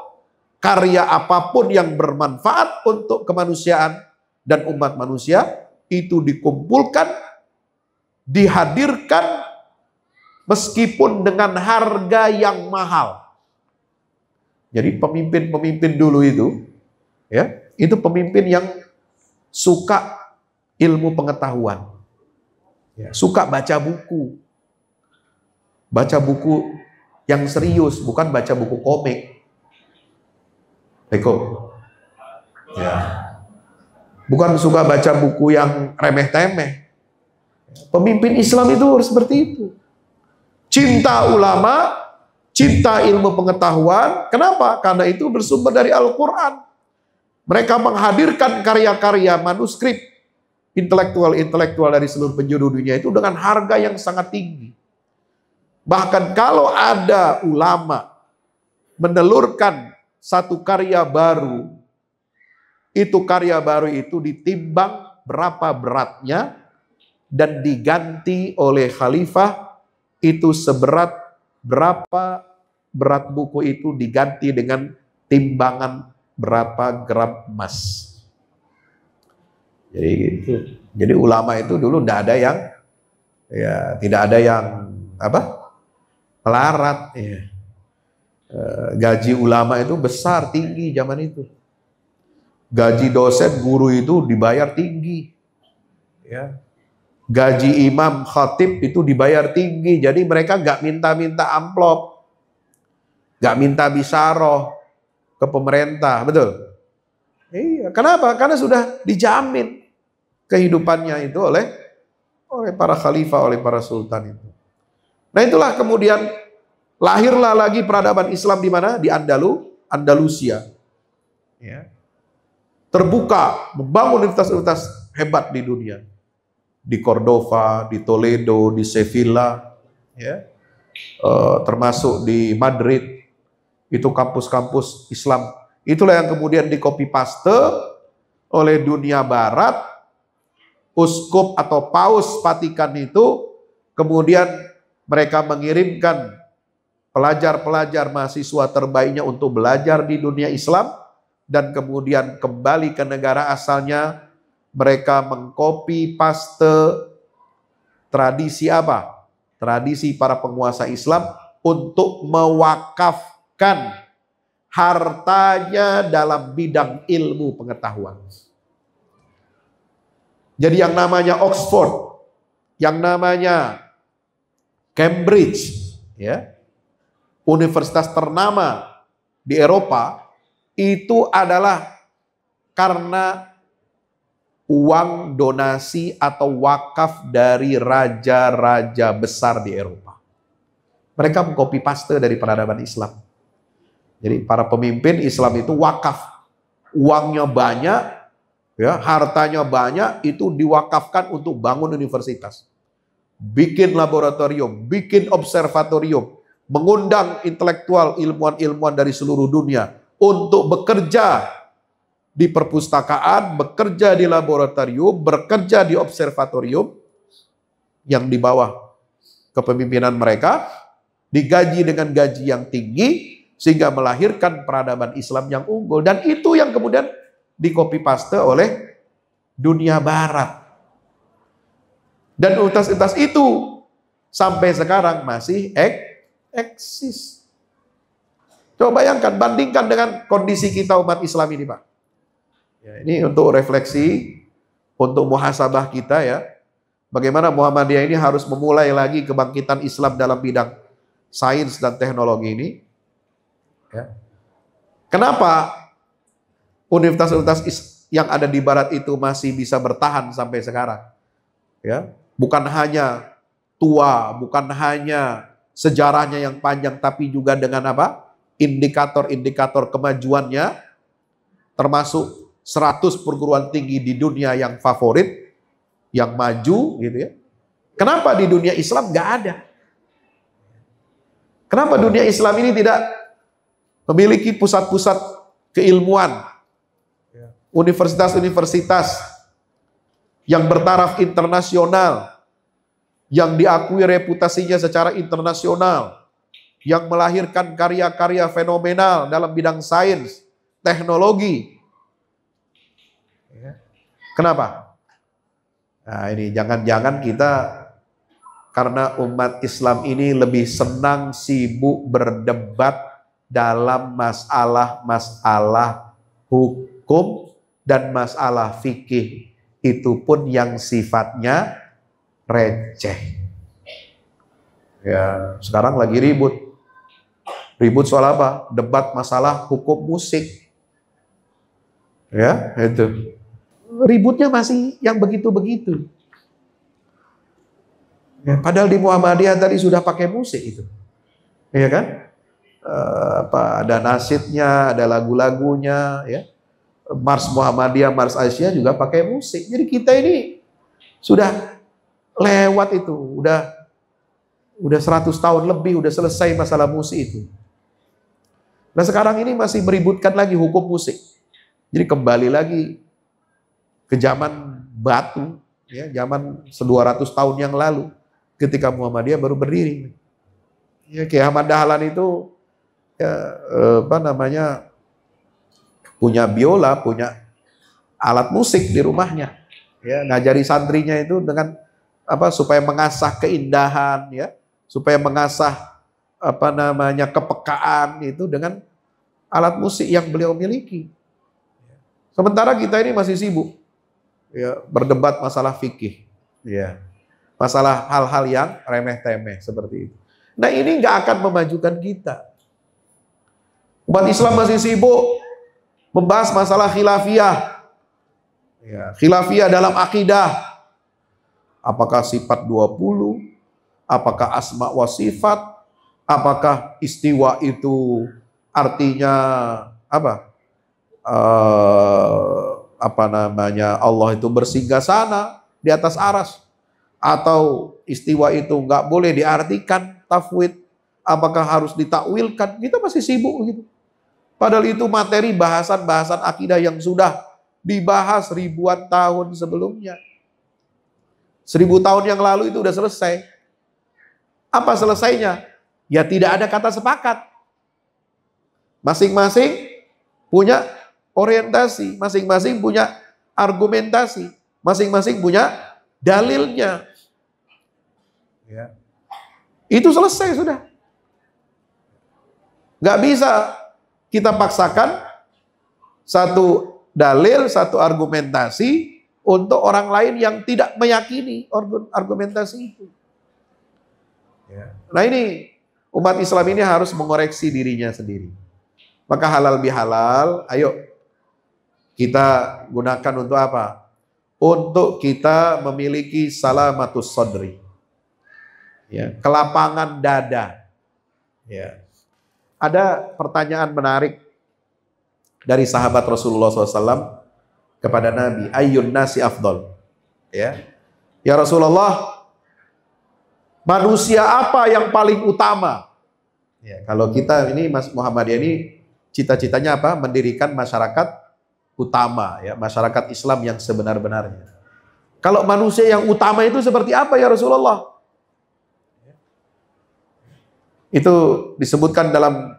karya apapun yang bermanfaat untuk kemanusiaan dan umat manusia itu dikumpulkan, dihadirkan meskipun dengan harga yang mahal. Jadi pemimpin-pemimpin dulu itu ya, itu pemimpin yang suka ilmu pengetahuan. Ya. Suka baca buku. Baca buku yang serius, bukan baca buku komik teko Ya. Bukan suka baca buku yang remeh-temeh. Pemimpin Islam itu harus seperti itu. Cinta ulama, cinta ilmu pengetahuan. Kenapa? Karena itu bersumber dari Al-Quran. Mereka menghadirkan karya-karya manuskrip intelektual-intelektual dari seluruh penjuru dunia itu dengan harga yang sangat tinggi. Bahkan kalau ada ulama menelurkan satu karya baru, itu karya baru itu ditimbang berapa beratnya dan diganti oleh khalifah itu seberat berapa berat buku itu diganti dengan timbangan berapa gram emas. Jadi gitu. Jadi ulama itu dulu tidak ada yang ya tidak ada yang apa melarat ya. Eh, gaji ulama itu besar tinggi zaman itu gaji dosen guru itu dibayar tinggi ya gaji imam khatib itu dibayar tinggi jadi mereka nggak minta-minta amplop nggak minta bisaroh ke pemerintah betul iya kenapa karena sudah dijamin kehidupannya itu oleh oleh para khalifah oleh para sultan itu nah itulah kemudian Lahirlah lagi peradaban Islam di mana? Di Andalu, Andalusia. Ya. Terbuka, membangun universitas-universitas hebat di dunia. Di Cordova, di Toledo, di Sevilla, ya. E, termasuk di Madrid. Itu kampus-kampus Islam. Itulah yang kemudian dikopi paste oleh dunia barat uskup atau paus patikan itu kemudian mereka mengirimkan pelajar-pelajar mahasiswa terbaiknya untuk belajar di dunia Islam dan kemudian kembali ke negara asalnya mereka mengkopi paste tradisi apa? Tradisi para penguasa Islam untuk mewakafkan hartanya dalam bidang ilmu pengetahuan. Jadi yang namanya Oxford, yang namanya Cambridge, ya, universitas ternama di Eropa itu adalah karena uang donasi atau wakaf dari raja-raja besar di Eropa. Mereka mengcopy paste dari peradaban Islam. Jadi para pemimpin Islam itu wakaf. Uangnya banyak, ya, hartanya banyak itu diwakafkan untuk bangun universitas. Bikin laboratorium, bikin observatorium, mengundang intelektual ilmuwan-ilmuwan dari seluruh dunia untuk bekerja di perpustakaan, bekerja di laboratorium, bekerja di observatorium yang di bawah kepemimpinan mereka, digaji dengan gaji yang tinggi sehingga melahirkan peradaban Islam yang unggul dan itu yang kemudian dikopi paste oleh dunia barat. Dan utas-utas itu sampai sekarang masih eks eksis. Coba bayangkan, bandingkan dengan kondisi kita umat Islam ini, Pak. Ya, ya, ini untuk refleksi, untuk muhasabah kita ya. Bagaimana Muhammadiyah ini harus memulai lagi kebangkitan Islam dalam bidang sains dan teknologi ini. Ya. Kenapa universitas-universitas yang ada di barat itu masih bisa bertahan sampai sekarang? Ya, bukan hanya tua, bukan hanya sejarahnya yang panjang tapi juga dengan apa? indikator-indikator kemajuannya termasuk 100 perguruan tinggi di dunia yang favorit, yang maju gitu ya. Kenapa di dunia Islam nggak ada? Kenapa dunia Islam ini tidak memiliki pusat-pusat keilmuan, ya. universitas-universitas yang bertaraf internasional, yang diakui reputasinya secara internasional, yang melahirkan karya-karya fenomenal dalam bidang sains, teknologi. Ya. Kenapa? Nah, ini jangan-jangan kita karena umat Islam ini lebih senang sibuk berdebat dalam masalah-masalah hukum dan masalah fikih itu pun yang sifatnya receh. Ya, sekarang lagi ribut. Ribut soal apa? Debat masalah hukum musik. Ya, itu. Ributnya masih yang begitu-begitu. Ya, padahal di Muhammadiyah tadi sudah pakai musik itu. Iya kan? Uh, apa ada nasidnya, ada lagu-lagunya, ya. Mars Muhammadiyah, Mars Asia juga pakai musik. Jadi kita ini sudah lewat itu, udah udah 100 tahun lebih udah selesai masalah musik itu. Nah sekarang ini masih meributkan lagi hukum musik. Jadi kembali lagi ke zaman batu, ya, zaman 200 tahun yang lalu ketika Muhammadiyah baru berdiri. Ya, Kiai Ahmad Dahlan itu ya, eh, apa namanya punya biola, punya alat musik di rumahnya. Ya, ngajari santrinya itu dengan apa supaya mengasah keindahan ya, supaya mengasah apa namanya kepekaan itu dengan alat musik yang beliau miliki. Sementara kita ini masih sibuk ya, berdebat masalah fikih, ya, masalah hal-hal yang remeh-temeh seperti itu. Nah ini nggak akan memajukan kita. Umat Islam masih sibuk membahas masalah khilafiyah, ya, khilafiyah dalam akidah, Apakah sifat 20? Apakah asma wa sifat? Apakah istiwa itu artinya apa? Uh, apa namanya Allah itu bersinggah sana di atas aras atau istiwa itu nggak boleh diartikan tafwid apakah harus ditakwilkan kita masih sibuk gitu padahal itu materi bahasan-bahasan akidah yang sudah dibahas ribuan tahun sebelumnya Seribu tahun yang lalu itu udah selesai. Apa selesainya? Ya tidak ada kata sepakat. Masing-masing punya orientasi, masing-masing punya argumentasi, masing-masing punya dalilnya. Ya. Itu selesai sudah. Gak bisa kita paksakan satu dalil, satu argumentasi untuk orang lain yang tidak meyakini argumentasi itu. Ya. Nah ini umat Islam ini harus mengoreksi dirinya sendiri. Maka halal bihalal, ayo kita gunakan untuk apa? Untuk kita memiliki salamatus sodri. Ya, kelapangan dada. Ya. Ada pertanyaan menarik dari sahabat Rasulullah SAW kepada Nabi, ayyun nasi afdol. Ya. Ya Rasulullah, manusia apa yang paling utama? Ya, kalau kita ini Mas Muhammad ya ini cita-citanya apa? Mendirikan masyarakat utama ya, masyarakat Islam yang sebenar-benarnya. Kalau manusia yang utama itu seperti apa ya Rasulullah? Itu disebutkan dalam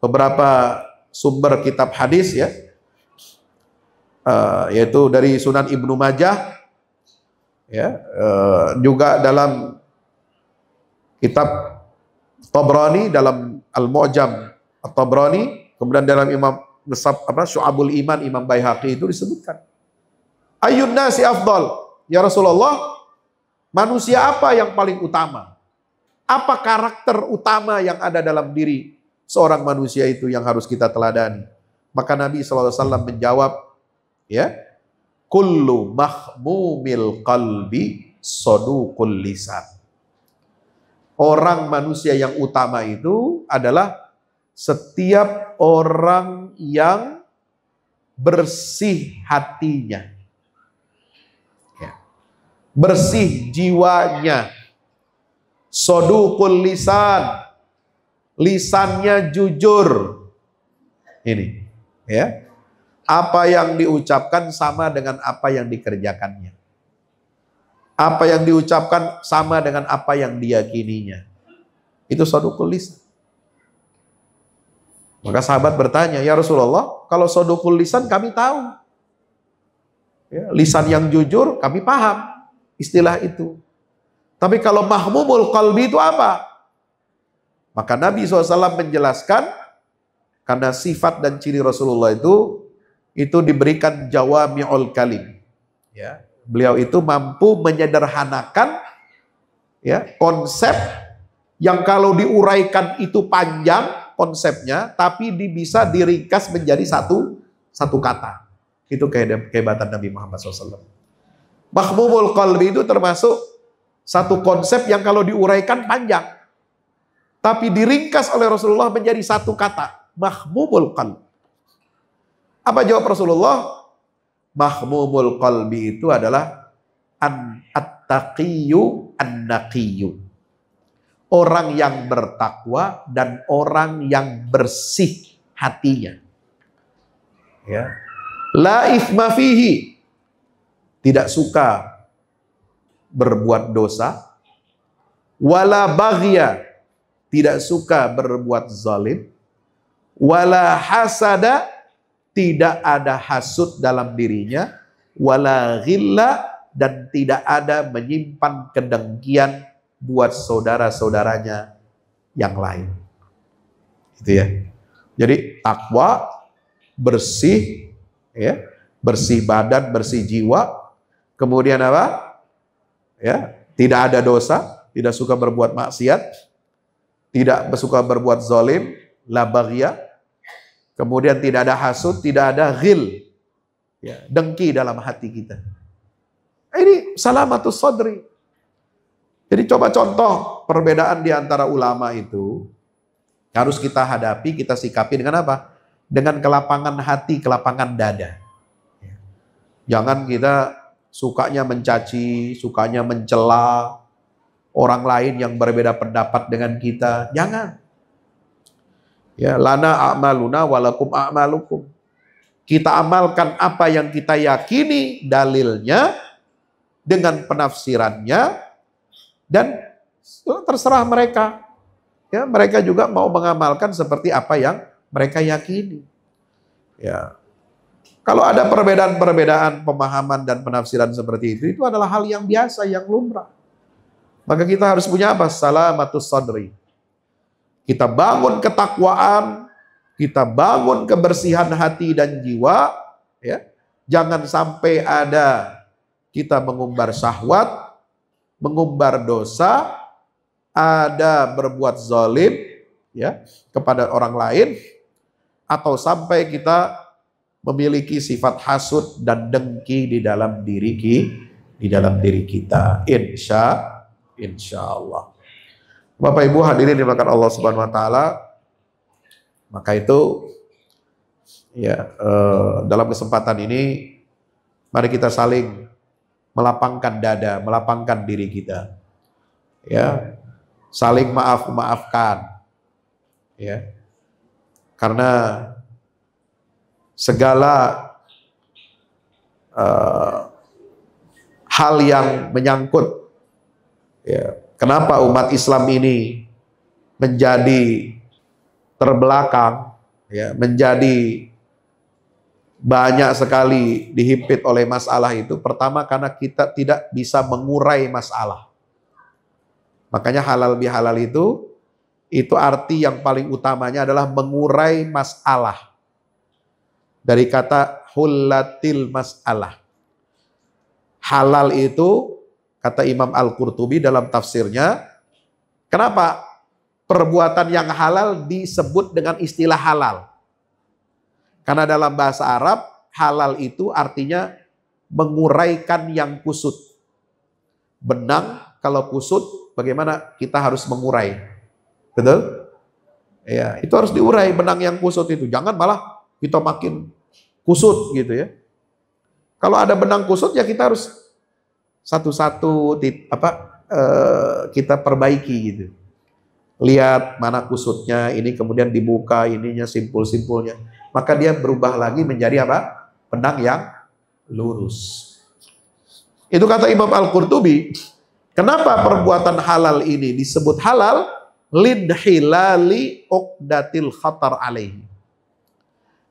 beberapa sumber kitab hadis ya uh, yaitu dari Sunan Ibnu Majah ya uh, juga dalam kitab Tabrani dalam Al-Mu'jam At-Tabrani kemudian dalam Imam Nesab apa Syu'abul Iman Imam Baihaqi itu disebutkan ayyun nasi afdal ya Rasulullah manusia apa yang paling utama apa karakter utama yang ada dalam diri seorang manusia itu yang harus kita teladani maka Nabi SAW menjawab ya kullu mahmumil qalbi soduqul lisan orang manusia yang utama itu adalah setiap orang yang bersih hatinya ya. bersih jiwanya soduqul lisan lisannya jujur ini ya apa yang diucapkan sama dengan apa yang dikerjakannya. Apa yang diucapkan sama dengan apa yang diyakininya. Itu sodukul lisan. Maka sahabat bertanya, ya Rasulullah, kalau sodukul lisan kami tahu. Ya, lisan yang jujur kami paham istilah itu. Tapi kalau mahmumul kalbi itu apa? Maka Nabi SAW menjelaskan, karena sifat dan ciri Rasulullah itu itu diberikan jawami'ul kalim. Ya, beliau itu mampu menyederhanakan ya konsep yang kalau diuraikan itu panjang konsepnya, tapi bisa diringkas menjadi satu satu kata. Itu kehebatan Nabi Muhammad SAW. Mahmumul qalbi itu termasuk satu konsep yang kalau diuraikan panjang. Tapi diringkas oleh Rasulullah menjadi satu kata. Mahmumul qalbi. Apa jawab Rasulullah? Mahmumul qalbi itu adalah an attaqiyu an-naqiyyu. Orang yang bertakwa dan orang yang bersih hatinya. Ya. La ifma fihi. Tidak suka berbuat dosa. Wala baghya. Tidak suka berbuat zalim. Wala hasada tidak ada hasut dalam dirinya, wala ghilla dan tidak ada menyimpan kedengkian buat saudara-saudaranya yang lain. Gitu ya. Jadi takwa bersih ya, bersih badan, bersih jiwa. Kemudian apa? Ya, tidak ada dosa, tidak suka berbuat maksiat, tidak suka berbuat zolim, la Kemudian tidak ada hasut, tidak ada ghil. Ya, dengki dalam hati kita. Nah, ini salamatus sodri. Jadi coba contoh perbedaan di antara ulama itu harus kita hadapi, kita sikapi dengan apa? Dengan kelapangan hati, kelapangan dada. Jangan kita sukanya mencaci, sukanya mencela orang lain yang berbeda pendapat dengan kita. Jangan. Ya, lana a'maluna walakum a'malukum. Kita amalkan apa yang kita yakini dalilnya dengan penafsirannya dan terserah mereka. Ya, mereka juga mau mengamalkan seperti apa yang mereka yakini. Ya. Kalau ada perbedaan-perbedaan pemahaman dan penafsiran seperti itu, itu adalah hal yang biasa, yang lumrah. Maka kita harus punya apa? Salamatus sadri. Kita bangun ketakwaan, kita bangun kebersihan hati dan jiwa, ya. Jangan sampai ada kita mengumbar syahwat, mengumbar dosa, ada berbuat zalim ya kepada orang lain atau sampai kita memiliki sifat hasut dan dengki di dalam diri di dalam diri kita insya insya Allah Bapak Ibu hadirin dimakan Allah Subhanahu wa taala. Maka itu ya eh, dalam kesempatan ini mari kita saling melapangkan dada, melapangkan diri kita. Ya. Saling maaf maafkan, Ya. Karena segala eh, hal yang menyangkut ya, Kenapa umat Islam ini menjadi terbelakang, ya, menjadi banyak sekali dihimpit oleh masalah itu. Pertama karena kita tidak bisa mengurai masalah. Makanya halal bihalal itu itu arti yang paling utamanya adalah mengurai masalah. Dari kata hulatil masalah. Halal itu Kata Imam Al-Qurtubi dalam tafsirnya, kenapa perbuatan yang halal disebut dengan istilah halal? Karena dalam bahasa Arab, halal itu artinya menguraikan yang kusut. Benang kalau kusut, bagaimana kita harus mengurai? Betul? Ya, itu harus diurai benang yang kusut itu. Jangan malah kita makin kusut gitu ya. Kalau ada benang kusut ya kita harus satu-satu apa eh, kita perbaiki gitu. Lihat mana kusutnya, ini kemudian dibuka ininya simpul-simpulnya. Maka dia berubah lagi menjadi apa? pedang yang lurus. Itu kata Imam Al-Qurtubi. Kenapa perbuatan halal ini disebut halal? Lidhilali uqdatil khatar alaihi.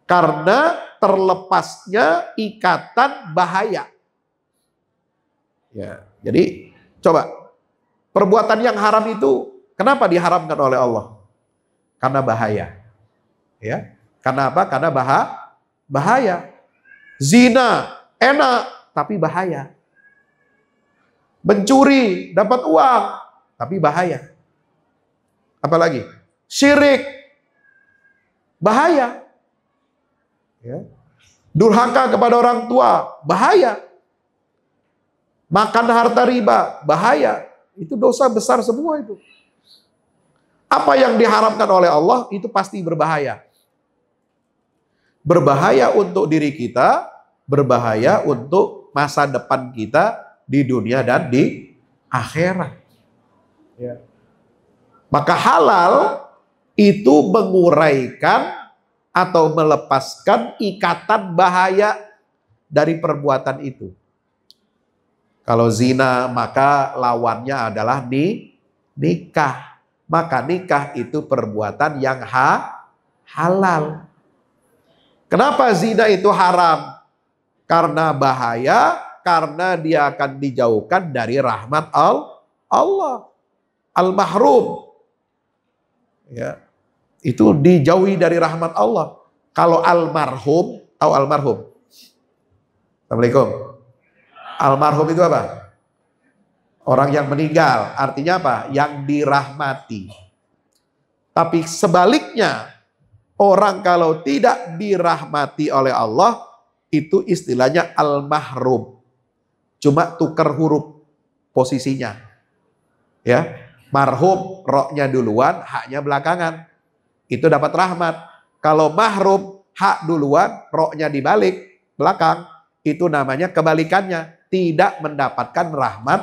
Karena terlepasnya ikatan bahaya Ya. Jadi coba perbuatan yang haram itu kenapa diharamkan oleh Allah? Karena bahaya. Ya. Karena apa? Karena bah bahaya. Zina enak tapi bahaya. Mencuri dapat uang tapi bahaya. Apalagi syirik bahaya. Ya. Durhaka kepada orang tua bahaya. Makan harta riba, bahaya. Itu dosa besar semua itu. Apa yang diharapkan oleh Allah itu pasti berbahaya. Berbahaya untuk diri kita, berbahaya untuk masa depan kita di dunia dan di akhirat. Ya. Maka halal itu menguraikan atau melepaskan ikatan bahaya dari perbuatan itu. Kalau zina maka lawannya adalah ni, nikah. Maka nikah itu perbuatan yang ha, halal. Kenapa zina itu haram? Karena bahaya, karena dia akan dijauhkan dari rahmat al Allah. Al-mahrum. Ya. Itu dijauhi dari rahmat Allah. Kalau almarhum, tahu almarhum? Assalamualaikum. Almarhum itu apa? Orang yang meninggal, artinya apa? Yang dirahmati. Tapi sebaliknya, orang kalau tidak dirahmati oleh Allah, itu istilahnya almarhum. Cuma tukar huruf posisinya. Ya, marhum roknya duluan, haknya belakangan. Itu dapat rahmat. Kalau mahrum hak duluan, roknya dibalik, belakang. Itu namanya kebalikannya tidak mendapatkan rahmat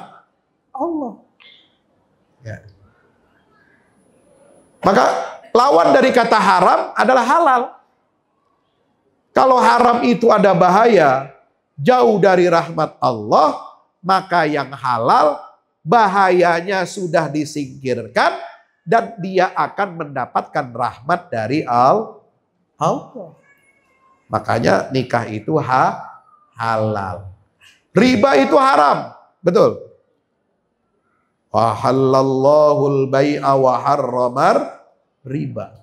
Allah. Ya. Maka lawan dari kata haram adalah halal. Kalau haram itu ada bahaya, jauh dari rahmat Allah, maka yang halal bahayanya sudah disingkirkan dan dia akan mendapatkan rahmat dari Allah. Makanya nikah itu ha halal. Riba itu haram. Betul. Wa halallahu al-bai'a wa harramar riba.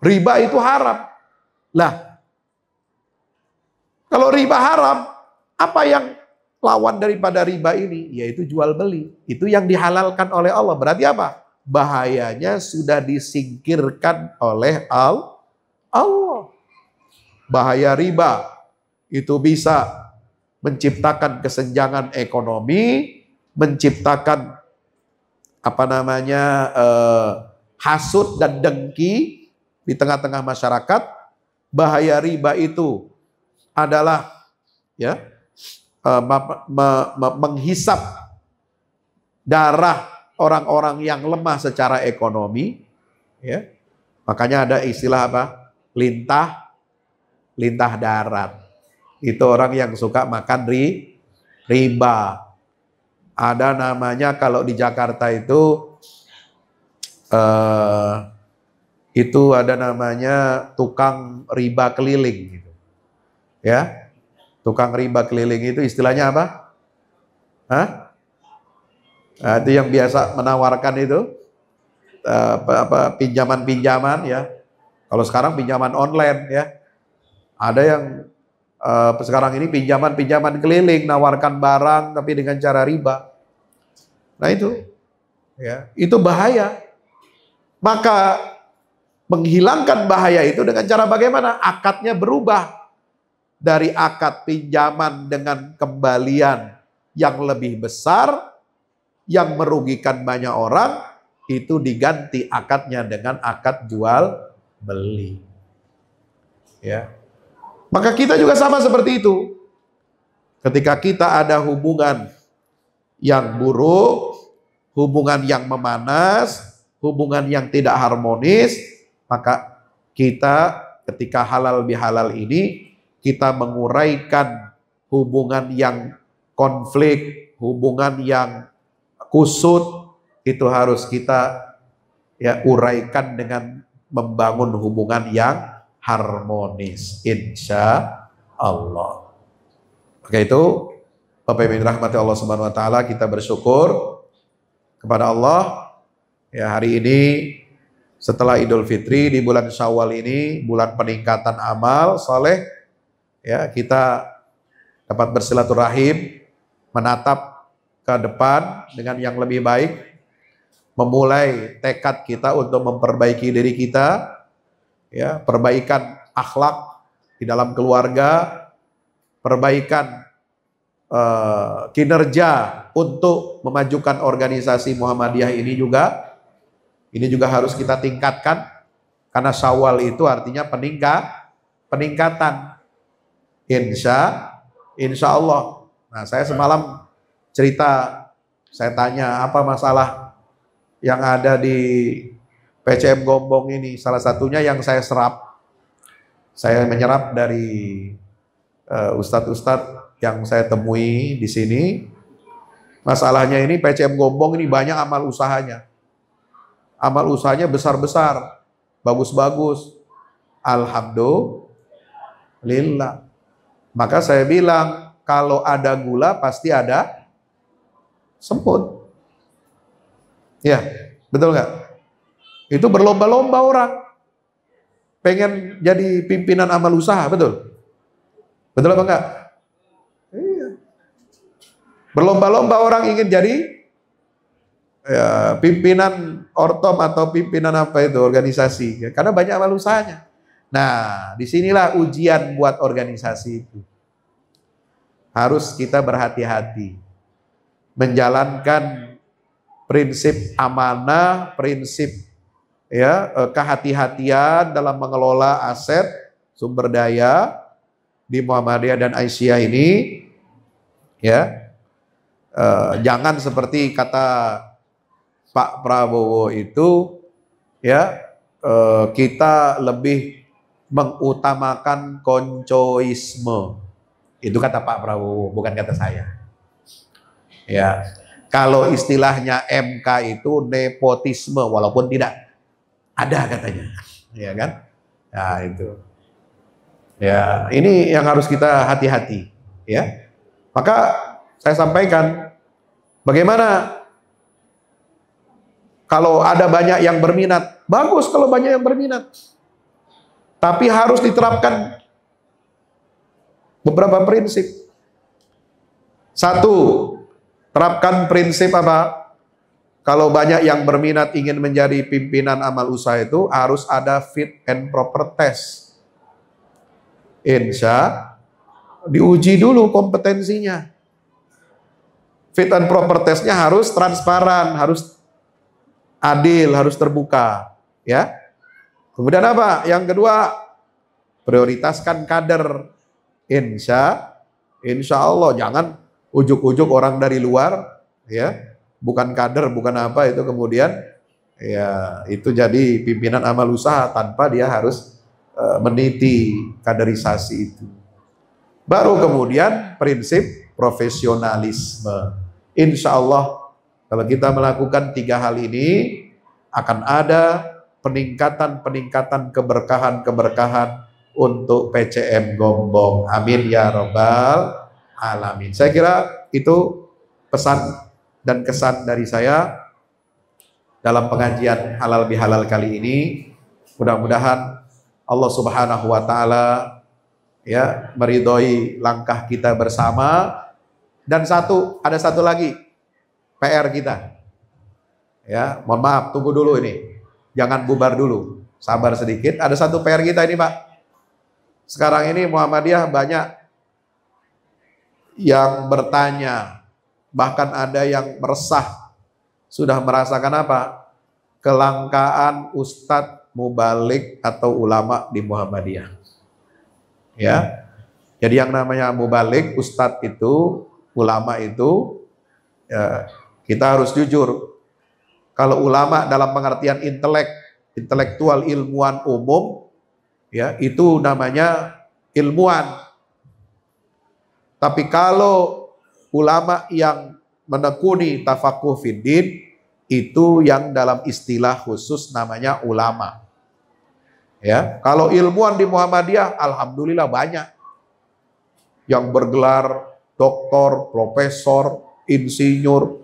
Riba itu haram. Lah, kalau riba haram, apa yang lawan daripada riba ini? Yaitu jual beli. Itu yang dihalalkan oleh Allah. Berarti apa? Bahayanya sudah disingkirkan oleh Allah. Bahaya riba itu bisa menciptakan kesenjangan ekonomi, menciptakan apa namanya eh, hasut dan dengki di tengah-tengah masyarakat. Bahaya riba itu adalah ya eh, ma- ma- ma- menghisap darah orang-orang yang lemah secara ekonomi, ya. Makanya ada istilah apa? Lintah lintah darat. Itu orang yang suka makan ri, riba. Ada namanya kalau di Jakarta itu uh, itu ada namanya tukang riba keliling gitu. Ya. Tukang riba keliling itu istilahnya apa? Hah? Nah, itu yang biasa menawarkan itu eh, apa pinjaman-pinjaman ya. Kalau sekarang pinjaman online ya. Ada yang uh, sekarang ini pinjaman-pinjaman keliling nawarkan barang tapi dengan cara riba. Nah itu ya, itu bahaya. Maka menghilangkan bahaya itu dengan cara bagaimana? Akadnya berubah dari akad pinjaman dengan kembalian yang lebih besar yang merugikan banyak orang itu diganti akadnya dengan akad jual beli. Ya. Maka kita juga sama seperti itu. Ketika kita ada hubungan yang buruk, hubungan yang memanas, hubungan yang tidak harmonis, maka kita ketika halal bihalal ini kita menguraikan hubungan yang konflik, hubungan yang kusut itu harus kita ya uraikan dengan membangun hubungan yang harmonis insya Allah. Oke itu Bapak Ibu rahmati Allah Subhanahu wa taala kita bersyukur kepada Allah ya hari ini setelah Idul Fitri di bulan Syawal ini bulan peningkatan amal saleh. ya kita dapat bersilaturahim menatap ke depan dengan yang lebih baik memulai tekad kita untuk memperbaiki diri kita ya perbaikan akhlak di dalam keluarga, perbaikan uh, kinerja untuk memajukan organisasi Muhammadiyah ini juga ini juga harus kita tingkatkan karena sawal itu artinya peningkat peningkatan. Insya Insya Allah. Nah saya semalam cerita saya tanya apa masalah yang ada di PCM Gombong ini salah satunya yang saya serap. Saya menyerap dari uh, ustadz-ustadz yang saya temui di sini. Masalahnya ini PCM Gombong ini banyak amal usahanya. Amal usahanya besar-besar, bagus-bagus. Alhamdulillah. Maka saya bilang, kalau ada gula pasti ada semput. Ya, betul nggak? Itu berlomba-lomba orang. Pengen jadi pimpinan amal usaha, betul? Betul apa enggak? Iya. Berlomba-lomba orang ingin jadi ya, pimpinan ortom atau pimpinan apa itu organisasi. Ya, karena banyak amal usahanya. Nah, disinilah ujian buat organisasi itu. Harus kita berhati-hati. Menjalankan prinsip amanah, prinsip ya eh, kehati-hatian dalam mengelola aset sumber daya di Muhammadiyah dan Aisyah ini ya eh, jangan seperti kata Pak Prabowo itu ya eh, kita lebih mengutamakan koncoisme itu kata Pak Prabowo bukan kata saya ya kalau istilahnya MK itu nepotisme walaupun tidak ada katanya, [LAUGHS] ya kan? Ya itu. Ya ini yang harus kita hati-hati, ya. Maka saya sampaikan bagaimana kalau ada banyak yang berminat, bagus kalau banyak yang berminat. Tapi harus diterapkan beberapa prinsip. Satu, terapkan prinsip apa? Kalau banyak yang berminat ingin menjadi pimpinan amal usaha itu harus ada fit and proper test. Insya diuji dulu kompetensinya. Fit and proper testnya harus transparan, harus adil, harus terbuka, ya. Kemudian apa? Yang kedua, prioritaskan kader. Insya, insya Allah jangan ujuk-ujuk orang dari luar, ya bukan kader, bukan apa itu kemudian ya itu jadi pimpinan amal usaha tanpa dia harus uh, meniti kaderisasi itu. Baru kemudian prinsip profesionalisme. Insya Allah kalau kita melakukan tiga hal ini akan ada peningkatan-peningkatan keberkahan-keberkahan untuk PCM Gombong. Amin ya robbal alamin. Saya kira itu pesan dan kesan dari saya dalam pengajian halal bihalal kali ini. Mudah-mudahan Allah Subhanahu wa taala ya meridhoi langkah kita bersama dan satu ada satu lagi PR kita. Ya, mohon maaf tunggu dulu ini. Jangan bubar dulu. Sabar sedikit. Ada satu PR kita ini, Pak. Sekarang ini Muhammadiyah banyak yang bertanya Bahkan ada yang meresah, sudah merasakan apa? Kelangkaan ustadz mubalik atau ulama di Muhammadiyah. Ya, jadi yang namanya mubalik, ustadz itu, ulama itu, ya, kita harus jujur. Kalau ulama dalam pengertian intelek, intelektual ilmuwan umum, ya itu namanya ilmuwan. Tapi kalau ulama yang menekuni tafakuh fiddin itu yang dalam istilah khusus namanya ulama. Ya, kalau ilmuwan di Muhammadiyah alhamdulillah banyak. Yang bergelar doktor, profesor, insinyur,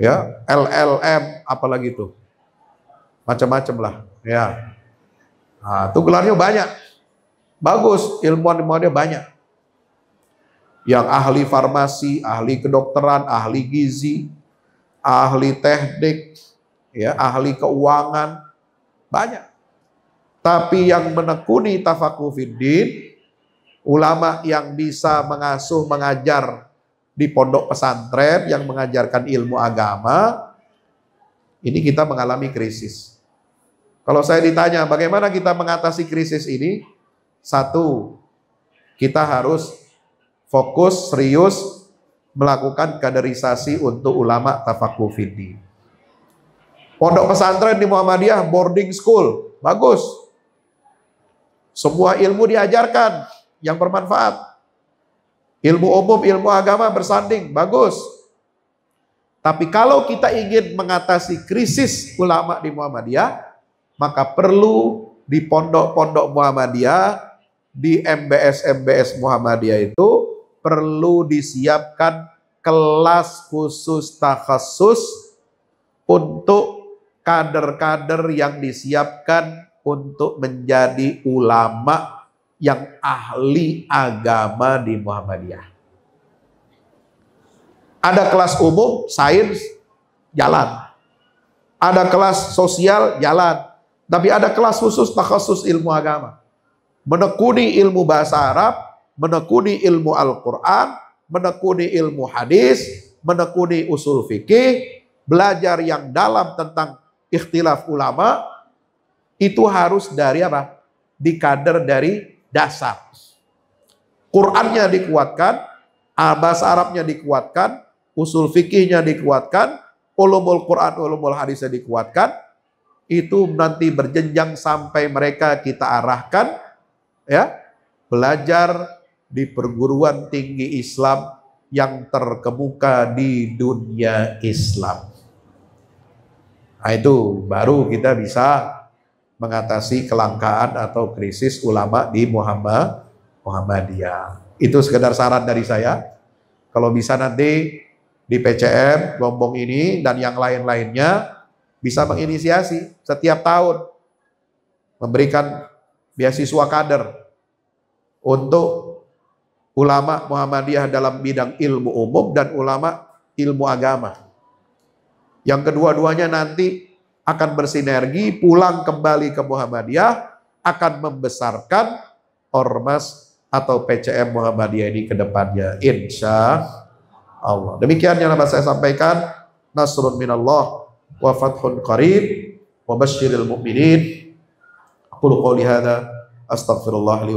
ya, LLM apalagi itu. Macam-macam lah, ya. Nah, itu gelarnya banyak. Bagus, ilmuwan di Muhammadiyah banyak yang ahli farmasi, ahli kedokteran, ahli gizi, ahli teknik, ya, ahli keuangan, banyak. Tapi yang menekuni tafakuh fiddin, ulama yang bisa mengasuh, mengajar di pondok pesantren yang mengajarkan ilmu agama, ini kita mengalami krisis. Kalau saya ditanya bagaimana kita mengatasi krisis ini, satu, kita harus fokus, serius, melakukan kaderisasi untuk ulama tafakuh ini Pondok pesantren di Muhammadiyah boarding school, bagus. Semua ilmu diajarkan yang bermanfaat. Ilmu umum, ilmu agama bersanding, bagus. Tapi kalau kita ingin mengatasi krisis ulama di Muhammadiyah, maka perlu di pondok-pondok Muhammadiyah, di MBS-MBS Muhammadiyah itu perlu disiapkan kelas khusus takhasus untuk kader-kader yang disiapkan untuk menjadi ulama yang ahli agama di Muhammadiyah. Ada kelas umum, sains, jalan. Ada kelas sosial, jalan. Tapi ada kelas khusus, takhasus ilmu agama. Menekuni ilmu bahasa Arab, menekuni ilmu Al-Quran, menekuni ilmu hadis, menekuni usul fikih, belajar yang dalam tentang ikhtilaf ulama, itu harus dari apa? Dikader dari dasar. Qurannya dikuatkan, bahasa Arabnya dikuatkan, usul fikihnya dikuatkan, ulumul Quran, ulumul hadisnya dikuatkan, itu nanti berjenjang sampai mereka kita arahkan ya belajar di perguruan tinggi Islam yang terkemuka di dunia Islam. Nah, itu baru kita bisa mengatasi kelangkaan atau krisis ulama di Muhammad Muhammadiyah. Itu sekedar saran dari saya. Kalau bisa nanti di PCM Gombong ini dan yang lain-lainnya bisa menginisiasi setiap tahun memberikan beasiswa kader untuk Ulama Muhammadiyah dalam bidang ilmu umum dan ulama ilmu agama. Yang kedua-duanya nanti akan bersinergi pulang kembali ke Muhammadiyah akan membesarkan ormas atau PCM Muhammadiyah ini ke depannya. Insya Allah. Demikian yang dapat saya sampaikan. Nasrun minallah wa fathun qarib wa basyiril mu'minin. Aku qouli hadza astaghfirullah li